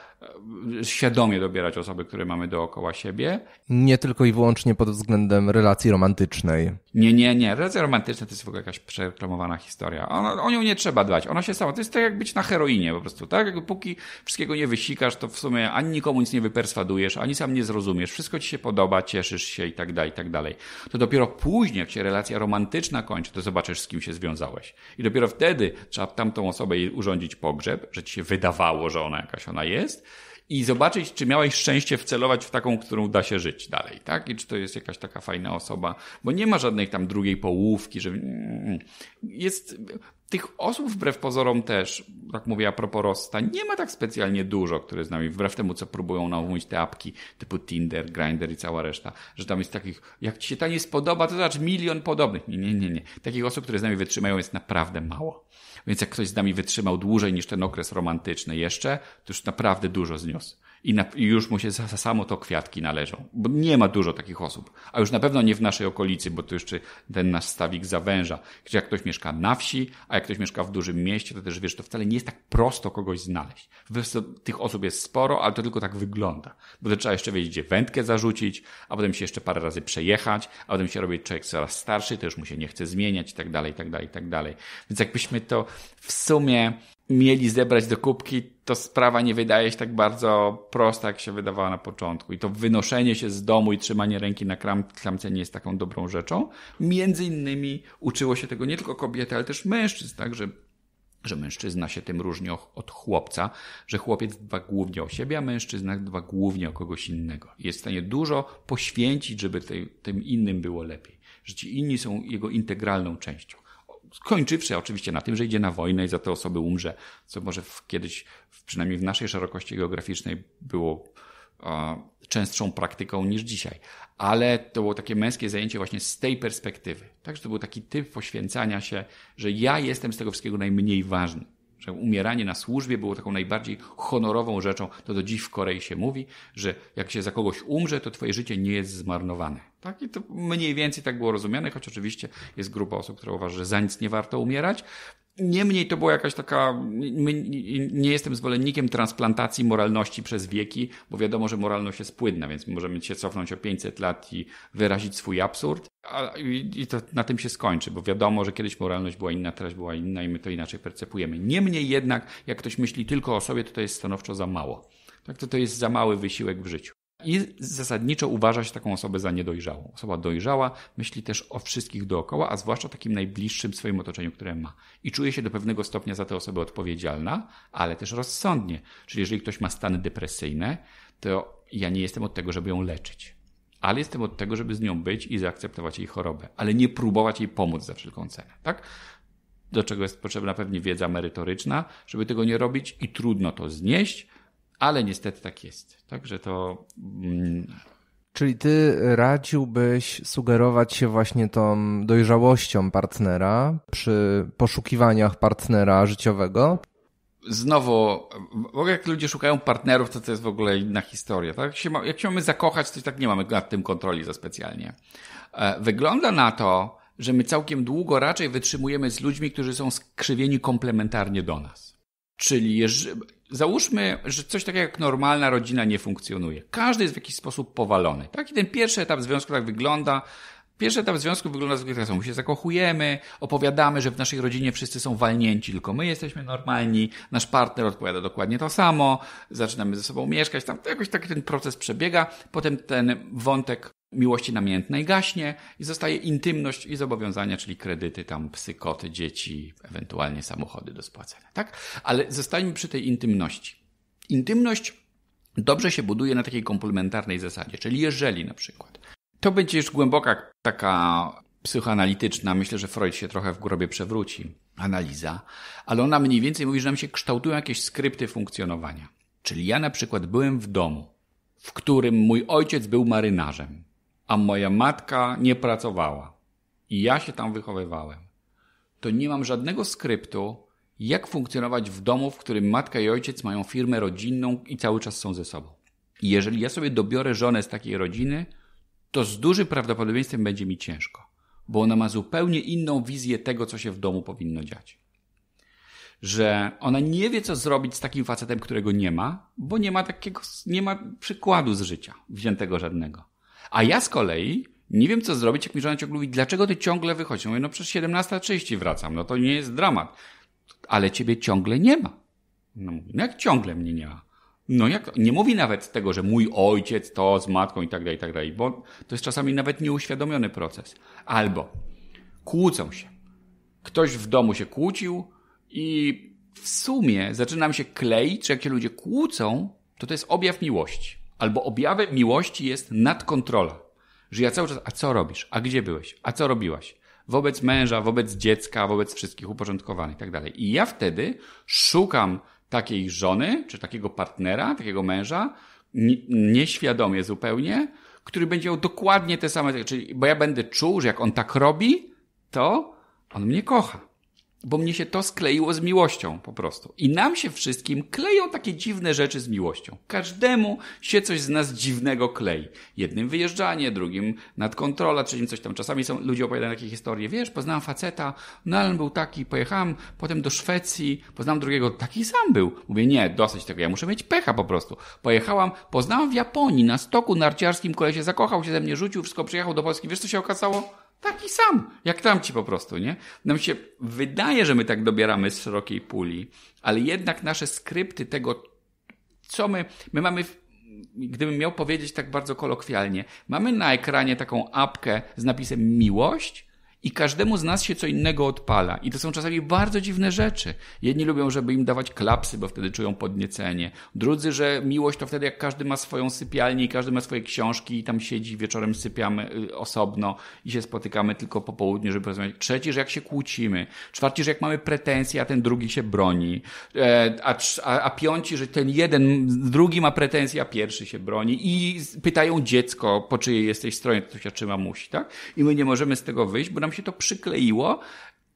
S1: świadomie dobierać osoby, które mamy dookoła siebie.
S2: Nie tylko i wyłącznie pod względem relacji romantycznej.
S1: Nie, nie, nie. Relacja romantyczna to jest w ogóle jakaś przeklamowana historia. Ona, o nią nie trzeba dbać. Ona się sama. To jest tak jak być na heroinie po prostu, tak? Jak póki wszystkiego nie wysikasz, to w sumie ani nikomu nic nie wyperswadujesz, ani sam nie zrozumiesz. Wszystko ci się podoba, cieszysz się i tak dalej, i tak dalej. To dopiero później, jak się relacja romantyczna kończy, to zobaczysz, z kim się związałeś. I dopiero wtedy trzeba tamtą osobę urządzić pogrzeb, że ci się wydawało, że ona jakaś ona jest, i zobaczyć, czy miałeś szczęście wcelować w taką, którą da się żyć dalej, tak? I czy to jest jakaś taka fajna osoba, bo nie ma żadnej tam drugiej połówki, że mm, jest tych osób wbrew pozorom też, tak mówię a propos Rosta, nie ma tak specjalnie dużo, które z nami, wbrew temu, co próbują nam mówić te apki typu Tinder, Grindr i cała reszta, że tam jest takich, jak ci się ta nie spodoba, to znaczy milion podobnych. Nie, nie, nie, nie. Takich osób, które z nami wytrzymają jest naprawdę mało. Więc jak ktoś z nami wytrzymał dłużej niż ten okres romantyczny jeszcze, to już naprawdę dużo zniósł i, na, i już mu się za, za, samo to kwiatki należą, bo nie ma dużo takich osób, a już na pewno nie w naszej okolicy, bo to jeszcze ten nasz stawik zawęża, gdzie jak ktoś mieszka na wsi, a jak ktoś mieszka w dużym mieście, to też wiesz, to wcale nie jest tak prosto kogoś znaleźć. Tych osób jest sporo, ale to tylko tak wygląda, bo to trzeba jeszcze wiedzieć, gdzie wędkę zarzucić, a potem się jeszcze parę razy przejechać, a potem się robi człowiek coraz starszy, to już mu się nie chce zmieniać i tak dalej, i tak dalej, i tak dalej. Więc jakbyśmy to w sumie mieli zebrać do kubki, to sprawa nie wydaje się tak bardzo prosta, jak się wydawała na początku. I to wynoszenie się z domu i trzymanie ręki na klamce nie jest taką dobrą rzeczą. Między innymi uczyło się tego nie tylko kobiety, ale też mężczyzn, także że mężczyzna się tym różni od chłopca, że chłopiec dba głównie o siebie, a mężczyzna dba głównie o kogoś innego. Jest w stanie dużo poświęcić, żeby tej, tym innym było lepiej. Że ci inni są jego integralną częścią skończywszy oczywiście na tym, że idzie na wojnę i za te osoby umrze, co może w, kiedyś, przynajmniej w naszej szerokości geograficznej, było częstszą praktyką niż dzisiaj. Ale to było takie męskie zajęcie właśnie z tej perspektywy. Także to był taki typ poświęcania się, że ja jestem z tego wszystkiego najmniej ważny że umieranie na służbie było taką najbardziej honorową rzeczą. To do dziś w Korei się mówi, że jak się za kogoś umrze, to twoje życie nie jest zmarnowane. Tak? I to mniej więcej tak było rozumiane, choć oczywiście jest grupa osób, która uważa, że za nic nie warto umierać. Niemniej to była jakaś taka, nie jestem zwolennikiem transplantacji moralności przez wieki, bo wiadomo, że moralność jest płynna, więc możemy się cofnąć o 500 lat i wyrazić swój absurd. I to na tym się skończy, bo wiadomo, że kiedyś moralność była inna, teraz była inna i my to inaczej percepujemy. Niemniej jednak, jak ktoś myśli tylko o sobie, to to jest stanowczo za mało. Tak, to to jest za mały wysiłek w życiu. I zasadniczo uważa się taką osobę za niedojrzałą. Osoba dojrzała myśli też o wszystkich dookoła, a zwłaszcza takim najbliższym swoim otoczeniu, które ma. I czuje się do pewnego stopnia za tę osobę odpowiedzialna, ale też rozsądnie. Czyli jeżeli ktoś ma stany depresyjne, to ja nie jestem od tego, żeby ją leczyć. Ale jestem od tego, żeby z nią być i zaakceptować jej chorobę, ale nie próbować jej pomóc za wszelką cenę, tak? Do czego jest potrzebna pewnie wiedza merytoryczna, żeby tego nie robić i trudno to znieść, ale niestety tak jest. Także to. Mm,
S2: Czyli ty radziłbyś sugerować się właśnie tą dojrzałością partnera przy poszukiwaniach partnera życiowego?
S1: Znowu, bo jak ludzie szukają partnerów, to to jest w ogóle inna historia. Tak? Jak, się, ma, jak się mamy zakochać, to tak nie mamy nad tym kontroli za specjalnie. E, wygląda na to, że my całkiem długo raczej wytrzymujemy z ludźmi, którzy są skrzywieni komplementarnie do nas. Czyli jeżeli, załóżmy, że coś takiego jak normalna rodzina nie funkcjonuje. Każdy jest w jakiś sposób powalony. Tak? I ten pierwszy etap związku tak wygląda. Pierwszy etap związku wygląda z tak samo. My się zakochujemy, opowiadamy, że w naszej rodzinie wszyscy są walnięci, tylko my jesteśmy normalni, nasz partner odpowiada dokładnie to samo, zaczynamy ze sobą mieszkać, tam jakoś taki ten proces przebiega, potem ten wątek miłości namiętnej gaśnie i zostaje intymność i zobowiązania, czyli kredyty, tam psy, koty, dzieci, ewentualnie samochody do spłacenia, tak? Ale zostańmy przy tej intymności. Intymność dobrze się buduje na takiej komplementarnej zasadzie, czyli jeżeli na przykład to będzie już głęboka taka psychoanalityczna, myślę, że Freud się trochę w grobie przewróci, analiza, ale ona mniej więcej mówi, że nam się kształtują jakieś skrypty funkcjonowania. Czyli ja na przykład byłem w domu, w którym mój ojciec był marynarzem a moja matka nie pracowała i ja się tam wychowywałem, to nie mam żadnego skryptu, jak funkcjonować w domu, w którym matka i ojciec mają firmę rodzinną i cały czas są ze sobą. I jeżeli ja sobie dobiorę żonę z takiej rodziny, to z dużym prawdopodobieństwem będzie mi ciężko, bo ona ma zupełnie inną wizję tego, co się w domu powinno dziać. Że ona nie wie, co zrobić z takim facetem, którego nie ma, bo nie ma takiego, nie ma przykładu z życia wziętego żadnego. A ja z kolei nie wiem, co zrobić, jak mi żona ciągle mówi, dlaczego ty ciągle wychodzisz? Mówię, no przez 17.30 wracam, no to nie jest dramat. Ale ciebie ciągle nie ma. No, mówię, no jak ciągle mnie nie ma? No jak, nie mówi nawet tego, że mój ojciec to z matką i tak dalej, i tak dalej, bo to jest czasami nawet nieuświadomiony proces. Albo kłócą się. Ktoś w domu się kłócił i w sumie zaczynam się kleić, że jak się ludzie kłócą, to to jest objaw miłości albo objawem miłości jest nadkontrola. Że ja cały czas, a co robisz? A gdzie byłeś? A co robiłaś? Wobec męża, wobec dziecka, wobec wszystkich uporządkowanych i tak dalej. I ja wtedy szukam takiej żony, czy takiego partnera, takiego męża, nieświadomie zupełnie, który będzie miał dokładnie te same, czyli, bo ja będę czuł, że jak on tak robi, to on mnie kocha bo mnie się to skleiło z miłością po prostu. I nam się wszystkim kleją takie dziwne rzeczy z miłością. Każdemu się coś z nas dziwnego klei. Jednym wyjeżdżanie, drugim nadkontrola, trzecim coś tam. Czasami są ludzie opowiadają takie historie. Wiesz, poznałem faceta, no ale on był taki, pojechałem potem do Szwecji, poznałem drugiego, taki sam był. Mówię, nie, dosyć tego, ja muszę mieć pecha po prostu. Pojechałam, poznałam w Japonii na stoku narciarskim, koleś się zakochał się ze mnie, rzucił, wszystko przyjechał do Polski. Wiesz, co się okazało? Taki sam, jak tamci po prostu, nie? Nam się wydaje, że my tak dobieramy z szerokiej puli, ale jednak nasze skrypty tego, co my, my mamy gdybym miał powiedzieć tak bardzo kolokwialnie, mamy na ekranie taką apkę z napisem miłość, i każdemu z nas się co innego odpala. I to są czasami bardzo dziwne rzeczy. Jedni lubią, żeby im dawać klapsy, bo wtedy czują podniecenie. Drudzy, że miłość to wtedy, jak każdy ma swoją sypialnię i każdy ma swoje książki i tam siedzi, wieczorem sypiamy y, osobno i się spotykamy tylko po południu, żeby porozmawiać. Trzeci, że jak się kłócimy. Czwarty, że jak mamy pretensje, a ten drugi się broni. E, a, a, a piąci, że ten jeden, drugi ma pretensje, a pierwszy się broni. I pytają dziecko, po czyjej jesteś stronie, to się trzyma musi, tak? I my nie możemy z tego wyjść, bo nam nam się to przykleiło,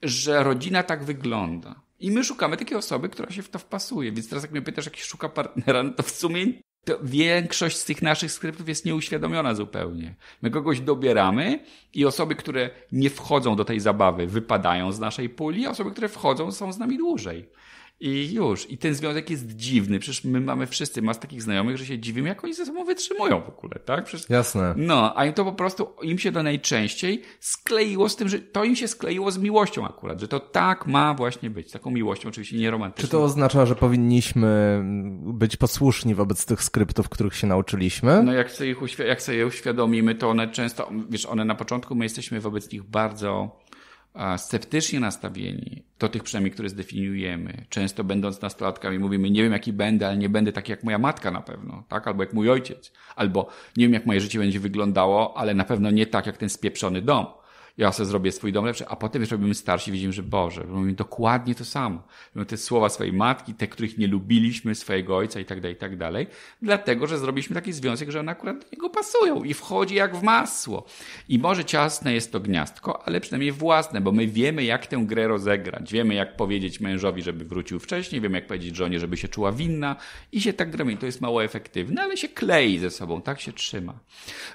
S1: że rodzina tak wygląda. I my szukamy takiej osoby, która się w to wpasuje. Więc teraz jak mnie pytasz, jak szuka partnera, no to w sumie to większość z tych naszych skryptów jest nieuświadomiona zupełnie. My kogoś dobieramy i osoby, które nie wchodzą do tej zabawy, wypadają z naszej puli, a osoby, które wchodzą, są z nami dłużej. I już. I ten związek jest dziwny. Przecież my mamy wszyscy mas takich znajomych, że się dziwimy, jak oni ze sobą wytrzymują w ogóle, tak? Przecież... Jasne. No, a im to po prostu, im się to najczęściej skleiło z tym, że to im się skleiło z miłością akurat, że to tak ma właśnie być. Taką miłością, oczywiście nie romantyczną. Czy to oznacza,
S2: że powinniśmy być posłuszni wobec tych skryptów, których się nauczyliśmy?
S1: No, jak sobie, ich uświ- jak sobie uświadomimy, to one często, wiesz, one na początku my jesteśmy wobec nich bardzo sceptycznie nastawieni do tych przynajmniej, które zdefiniujemy, często będąc nastolatkami mówimy, nie wiem jaki będę, ale nie będę taki jak moja matka na pewno, tak? Albo jak mój ojciec. Albo nie wiem jak moje życie będzie wyglądało, ale na pewno nie tak jak ten spieprzony dom ja sobie zrobię swój dom lepszy, a potem wiesz, robimy starsi, widzimy, że Boże, robimy dokładnie to samo. Robimy te słowa swojej matki, te, których nie lubiliśmy, swojego ojca i tak dalej, i tak dalej, dlatego, że zrobiliśmy taki związek, że one akurat do niego pasują i wchodzi jak w masło. I może ciasne jest to gniazdko, ale przynajmniej własne, bo my wiemy, jak tę grę rozegrać. Wiemy, jak powiedzieć mężowi, żeby wrócił wcześniej, wiemy, jak powiedzieć żonie, żeby się czuła winna i się tak gramy. to jest mało efektywne, ale się klei ze sobą, tak się trzyma.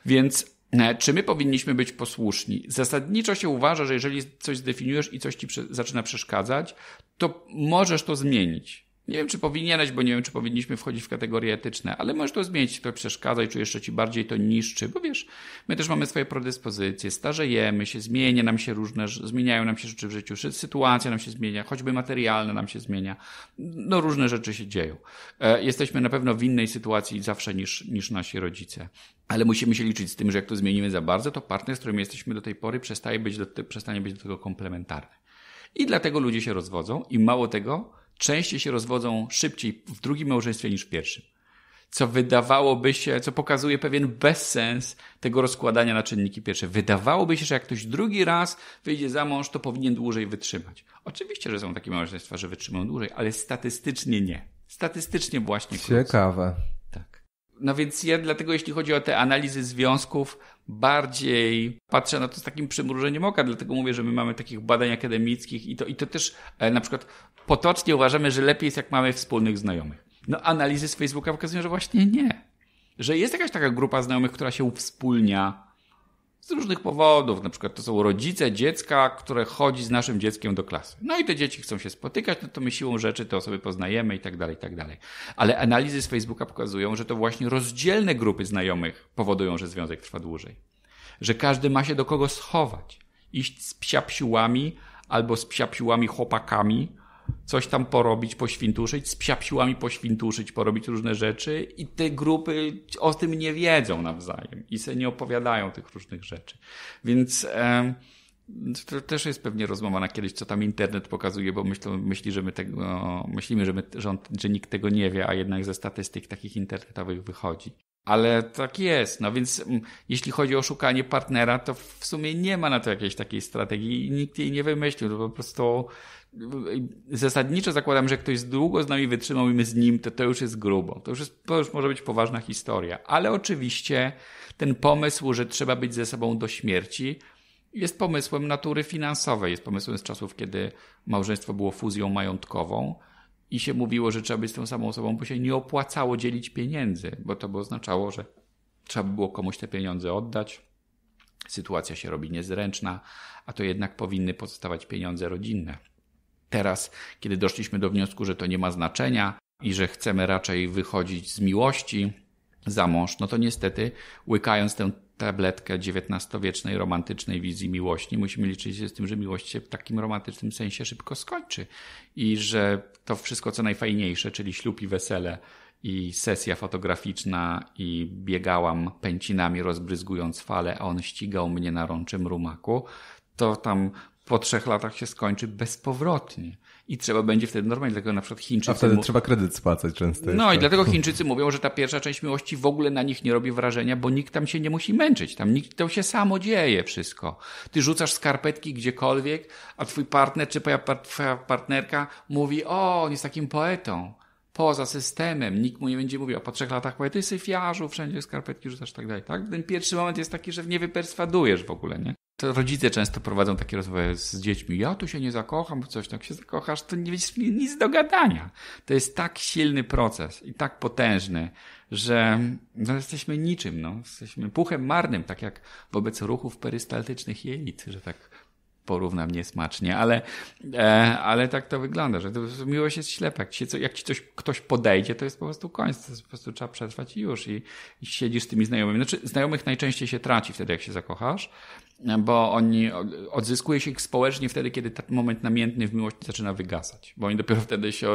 S1: Więc E, czy my powinniśmy być posłuszni? Zasadniczo się uważa, że jeżeli coś zdefiniujesz i coś ci zaczyna przeszkadzać, to możesz to zmienić. Nie wiem, czy powinieneś, bo nie wiem, czy powinniśmy wchodzić w kategorie etyczne, ale możesz to zmienić, to przeszkadza i czy jeszcze ci bardziej to niszczy, bo wiesz, my też mamy swoje predyspozycje, starzejemy się, zmienia nam się różne, zmieniają nam się rzeczy w życiu, sytuacja nam się zmienia, choćby materialna nam się zmienia, no różne rzeczy się dzieją. E, jesteśmy na pewno w innej sytuacji zawsze niż, niż nasi rodzice. Ale musimy się liczyć z tym, że jak to zmienimy za bardzo, to partner, z którym jesteśmy do tej pory, przestaje być do, przestanie być do tego komplementarny. I dlatego ludzie się rozwodzą i mało tego, częściej się rozwodzą szybciej w drugim małżeństwie niż w pierwszym. Co wydawałoby się, co pokazuje pewien bezsens tego rozkładania na czynniki pierwsze. Wydawałoby się, że jak ktoś drugi raz wyjdzie za mąż, to powinien dłużej wytrzymać. Oczywiście, że są takie małżeństwa, że wytrzymają dłużej, ale statystycznie nie. Statystycznie właśnie. Ciekawe. No więc ja dlatego, jeśli chodzi o te analizy związków, bardziej patrzę na to z takim przymrużeniem oka, dlatego mówię, że my mamy takich badań akademickich i to, i to też e, na przykład potocznie uważamy, że lepiej jest, jak mamy wspólnych znajomych. No analizy z Facebooka pokazują, że właśnie nie. Że jest jakaś taka grupa znajomych, która się uwspólnia z różnych powodów, na przykład to są rodzice dziecka, które chodzi z naszym dzieckiem do klasy. No i te dzieci chcą się spotykać, no to my siłą rzeczy te osoby poznajemy i tak dalej, i tak dalej. Ale analizy z Facebooka pokazują, że to właśnie rozdzielne grupy znajomych powodują, że związek trwa dłużej. Że każdy ma się do kogo schować. Iść z psia psiłami albo z psia chłopakami, coś tam porobić, poświntuszyć, z psiapsiłami poświntuszyć, porobić różne rzeczy i te grupy o tym nie wiedzą nawzajem i se nie opowiadają tych różnych rzeczy. Więc e, to też jest pewnie rozmowa na kiedyś, co tam internet pokazuje, bo myślą, myśli, że my tego, no, myślimy, że, my, że, on, że nikt tego nie wie, a jednak ze statystyk takich internetowych wychodzi. Ale tak jest. No więc mm, jeśli chodzi o szukanie partnera, to w sumie nie ma na to jakiejś takiej strategii i nikt jej nie wymyślił. To po prostu zasadniczo zakładam, że ktoś długo z nami wytrzymał i my z nim, to to już jest grubo. To już, jest, to już może być poważna historia. Ale oczywiście ten pomysł, że trzeba być ze sobą do śmierci, jest pomysłem natury finansowej, jest pomysłem z czasów, kiedy małżeństwo było fuzją majątkową i się mówiło, że trzeba być z tą samą osobą, bo się nie opłacało dzielić pieniędzy, bo to by oznaczało, że trzeba by było komuś te pieniądze oddać. Sytuacja się robi niezręczna, a to jednak powinny pozostawać pieniądze rodzinne. Teraz, kiedy doszliśmy do wniosku, że to nie ma znaczenia i że chcemy raczej wychodzić z miłości za mąż, no to niestety, łykając tę tabletkę XIX-wiecznej romantycznej wizji miłości, musimy liczyć się z tym, że miłość się w takim romantycznym sensie szybko skończy i że to wszystko, co najfajniejsze, czyli ślub i wesele, i sesja fotograficzna i biegałam pęcinami rozbryzgując fale, a on ścigał mnie na rączym rumaku, to tam po trzech latach się skończy bezpowrotnie. I trzeba będzie wtedy normalnie, dlatego na przykład Chińczycy... A wtedy mu... trzeba
S2: kredyt spłacać często. No i dlatego
S1: Chińczycy mówią, że ta pierwsza część miłości w ogóle na nich nie robi wrażenia, bo nikt tam się nie musi męczyć. Tam nikt, to się samo dzieje wszystko. Ty rzucasz skarpetki gdziekolwiek, a twój partner czy twoja partnerka mówi, o, on jest takim poetą. Poza systemem, nikt mu nie będzie mówił, a po trzech latach powie, ty syfiarzu, wszędzie skarpetki rzucasz, tak dalej, tak? Ten pierwszy moment jest taki, że nie wyperswadujesz w ogóle, nie? to rodzice często prowadzą takie rozmowy z dziećmi. Ja tu się nie zakocham, bo coś tak się zakochasz, to nie jest nic do gadania. To jest tak silny proces i tak potężny, że no, jesteśmy niczym, no. Jesteśmy puchem marnym, tak jak wobec ruchów perystaltycznych jelit, że tak porównam niesmacznie, ale, e, ale tak to wygląda, że to, miłość jest ślepa. Jak ci, co, jak ci coś, ktoś podejdzie, to jest po prostu koniec, to jest, po prostu trzeba przetrwać i już. I, I, siedzisz z tymi znajomymi. Znaczy, znajomych najczęściej się traci wtedy, jak się zakochasz, bo oni odzyskuje się ich społecznie wtedy, kiedy ten moment namiętny w miłości zaczyna wygasać, bo oni dopiero wtedy się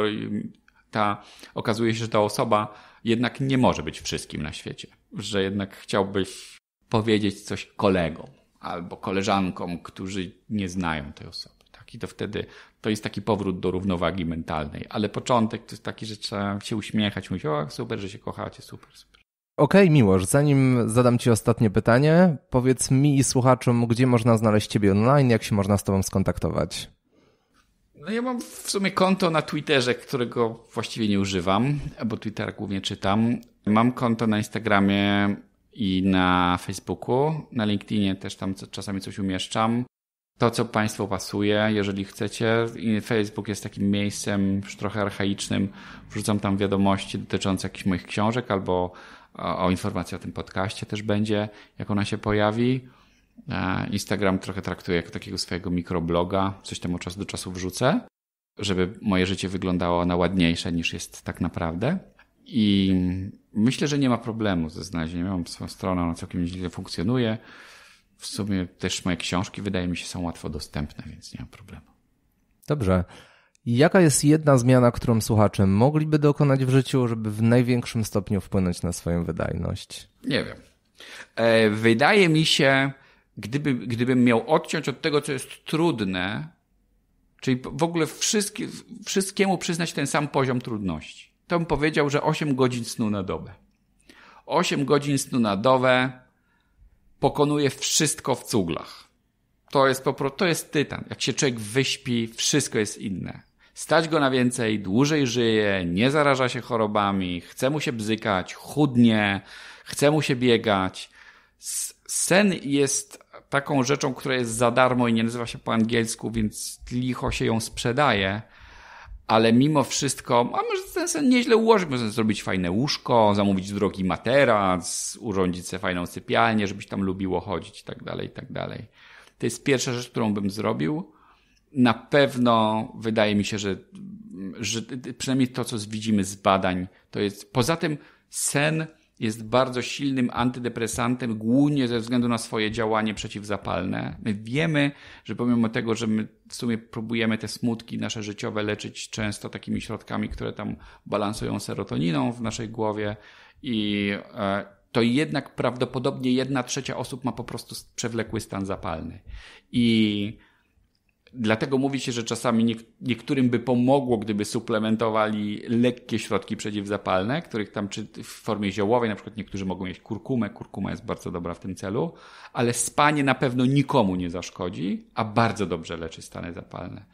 S1: ta, okazuje się, że ta osoba jednak nie może być wszystkim na świecie, że jednak chciałbyś powiedzieć coś kolegom albo koleżankom, którzy nie znają tej osoby. Tak? I to wtedy to jest taki powrót do równowagi mentalnej, ale początek to jest taki, że trzeba się uśmiechać, mówić, o super, że się kochacie, super, super.
S2: Okej, okay, Miłosz, zanim zadam Ci ostatnie pytanie, powiedz mi i słuchaczom, gdzie można znaleźć Ciebie online, jak się można z Tobą skontaktować?
S1: No ja mam w sumie konto na Twitterze, którego właściwie nie używam, bo Twittera głównie czytam. Mam konto na Instagramie i na Facebooku, na LinkedInie też tam czasami coś umieszczam. To, co Państwu pasuje, jeżeli chcecie. Facebook jest takim miejscem już trochę archaicznym. Wrzucam tam wiadomości dotyczące jakichś moich książek albo o, o informacji o tym podcaście też będzie, jak ona się pojawi. E, Instagram trochę traktuję jako takiego swojego mikrobloga, coś tam od czasu do czasu wrzucę, żeby moje życie wyglądało na ładniejsze niż jest tak naprawdę. I myślę, że nie ma problemu ze znalezieniem. Mam swoją stronę, ona całkiem nieźle funkcjonuje. W sumie też moje książki, wydaje mi się, są łatwo dostępne, więc nie ma problemu.
S2: Dobrze. Jaka jest jedna zmiana, którą słuchacze mogliby dokonać w życiu, żeby w największym stopniu wpłynąć na swoją wydajność?
S1: Nie wiem. E, wydaje mi się, gdyby, gdybym miał odciąć od tego, co jest trudne, czyli w ogóle wszystkie, wszystkiemu przyznać ten sam poziom trudności, to bym powiedział, że 8 godzin snu na dobę. 8 godzin snu na dobę pokonuje wszystko w cuglach. To jest, po, to jest tytan. Jak się człowiek wyśpi, wszystko jest inne. Stać go na więcej, dłużej żyje, nie zaraża się chorobami, chce mu się bzykać, chudnie, chce mu się biegać. Sen jest taką rzeczą, która jest za darmo i nie nazywa się po angielsku, więc licho się ją sprzedaje. Ale mimo wszystko, a może ten sen nieźle ułożyć, może zrobić fajne łóżko, zamówić drogi materac, urządzić sobie fajną sypialnię, żebyś tam lubiło chodzić i tak dalej, i tak dalej. To jest pierwsza rzecz, którą bym zrobił na pewno wydaje mi się, że, że przynajmniej to, co widzimy z badań, to jest poza tym sen jest bardzo silnym antydepresantem, głównie ze względu na swoje działanie przeciwzapalne. My wiemy, że pomimo tego, że my w sumie próbujemy te smutki nasze życiowe leczyć często takimi środkami, które tam balansują serotoniną w naszej głowie i e, to jednak prawdopodobnie jedna trzecia osób ma po prostu przewlekły stan zapalny. I Dlatego mówi się, że czasami niektórym by pomogło, gdyby suplementowali lekkie środki przeciwzapalne, których tam czy w formie ziołowej, na przykład niektórzy mogą mieć kurkumę, kurkuma jest bardzo dobra w tym celu, ale spanie na pewno nikomu nie zaszkodzi, a bardzo dobrze leczy stany zapalne.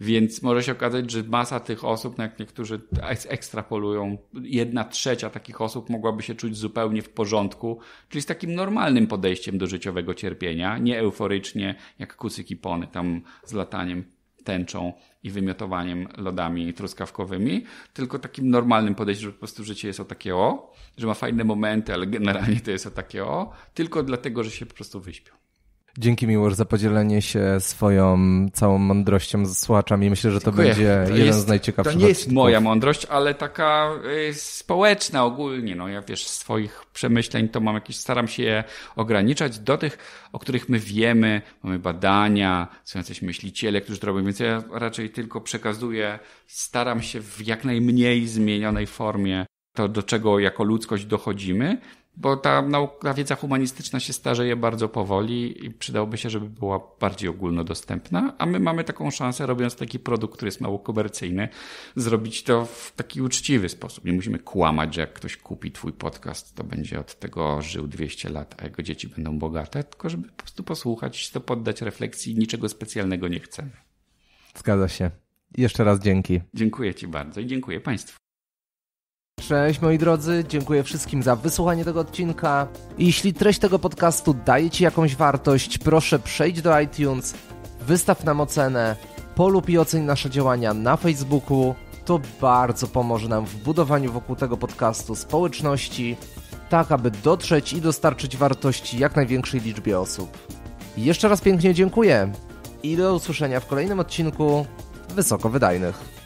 S1: Więc może się okazać, że masa tych osób, no jak niektórzy ekstrapolują, jedna trzecia takich osób mogłaby się czuć zupełnie w porządku, czyli z takim normalnym podejściem do życiowego cierpienia, nie euforycznie, jak kucyki pony tam z lat lataniem tęczą i wymiotowaniem lodami truskawkowymi, tylko takim normalnym podejściu, że po prostu życie jest o takie o, że ma fajne momenty, ale generalnie to jest o takie o, tylko dlatego, że się po prostu wyśpią.
S2: Dzięki Miłosz za podzielenie się swoją całą mądrością z słuchaczami. Myślę, że to Dziękuję. będzie to jeden jest, z najciekawszych. To nie jest odcinków. moja
S1: mądrość, ale taka y, społeczna ogólnie. No ja wiesz, swoich przemyśleń to mam jakieś, staram się je ograniczać do tych, o których my wiemy. Mamy badania, są jacyś myśliciele, którzy to robią, więc ja raczej tylko przekazuję, staram się w jak najmniej zmienionej formie to, do czego jako ludzkość dochodzimy, bo ta nauka, wiedza humanistyczna się starzeje bardzo powoli i przydałoby się, żeby była bardziej ogólnodostępna, a my mamy taką szansę, robiąc taki produkt, który jest mało komercyjny, zrobić to w taki uczciwy sposób. Nie musimy kłamać, że jak ktoś kupi twój podcast, to będzie od tego żył 200 lat, a jego dzieci będą bogate, tylko żeby po prostu posłuchać, to poddać refleksji, niczego specjalnego nie chcemy. Zgadza się. Jeszcze raz dzięki. Dziękuję Ci bardzo i dziękuję Państwu.
S2: Cześć moi drodzy, dziękuję wszystkim za wysłuchanie tego odcinka. Jeśli treść tego podcastu daje Ci jakąś wartość, proszę przejdź do iTunes, wystaw nam ocenę, polub i oceń nasze działania na Facebooku. To bardzo pomoże nam w budowaniu wokół tego podcastu społeczności, tak aby dotrzeć i dostarczyć wartości jak największej liczbie osób. Jeszcze raz pięknie dziękuję i do usłyszenia w kolejnym odcinku wysoko wydajnych.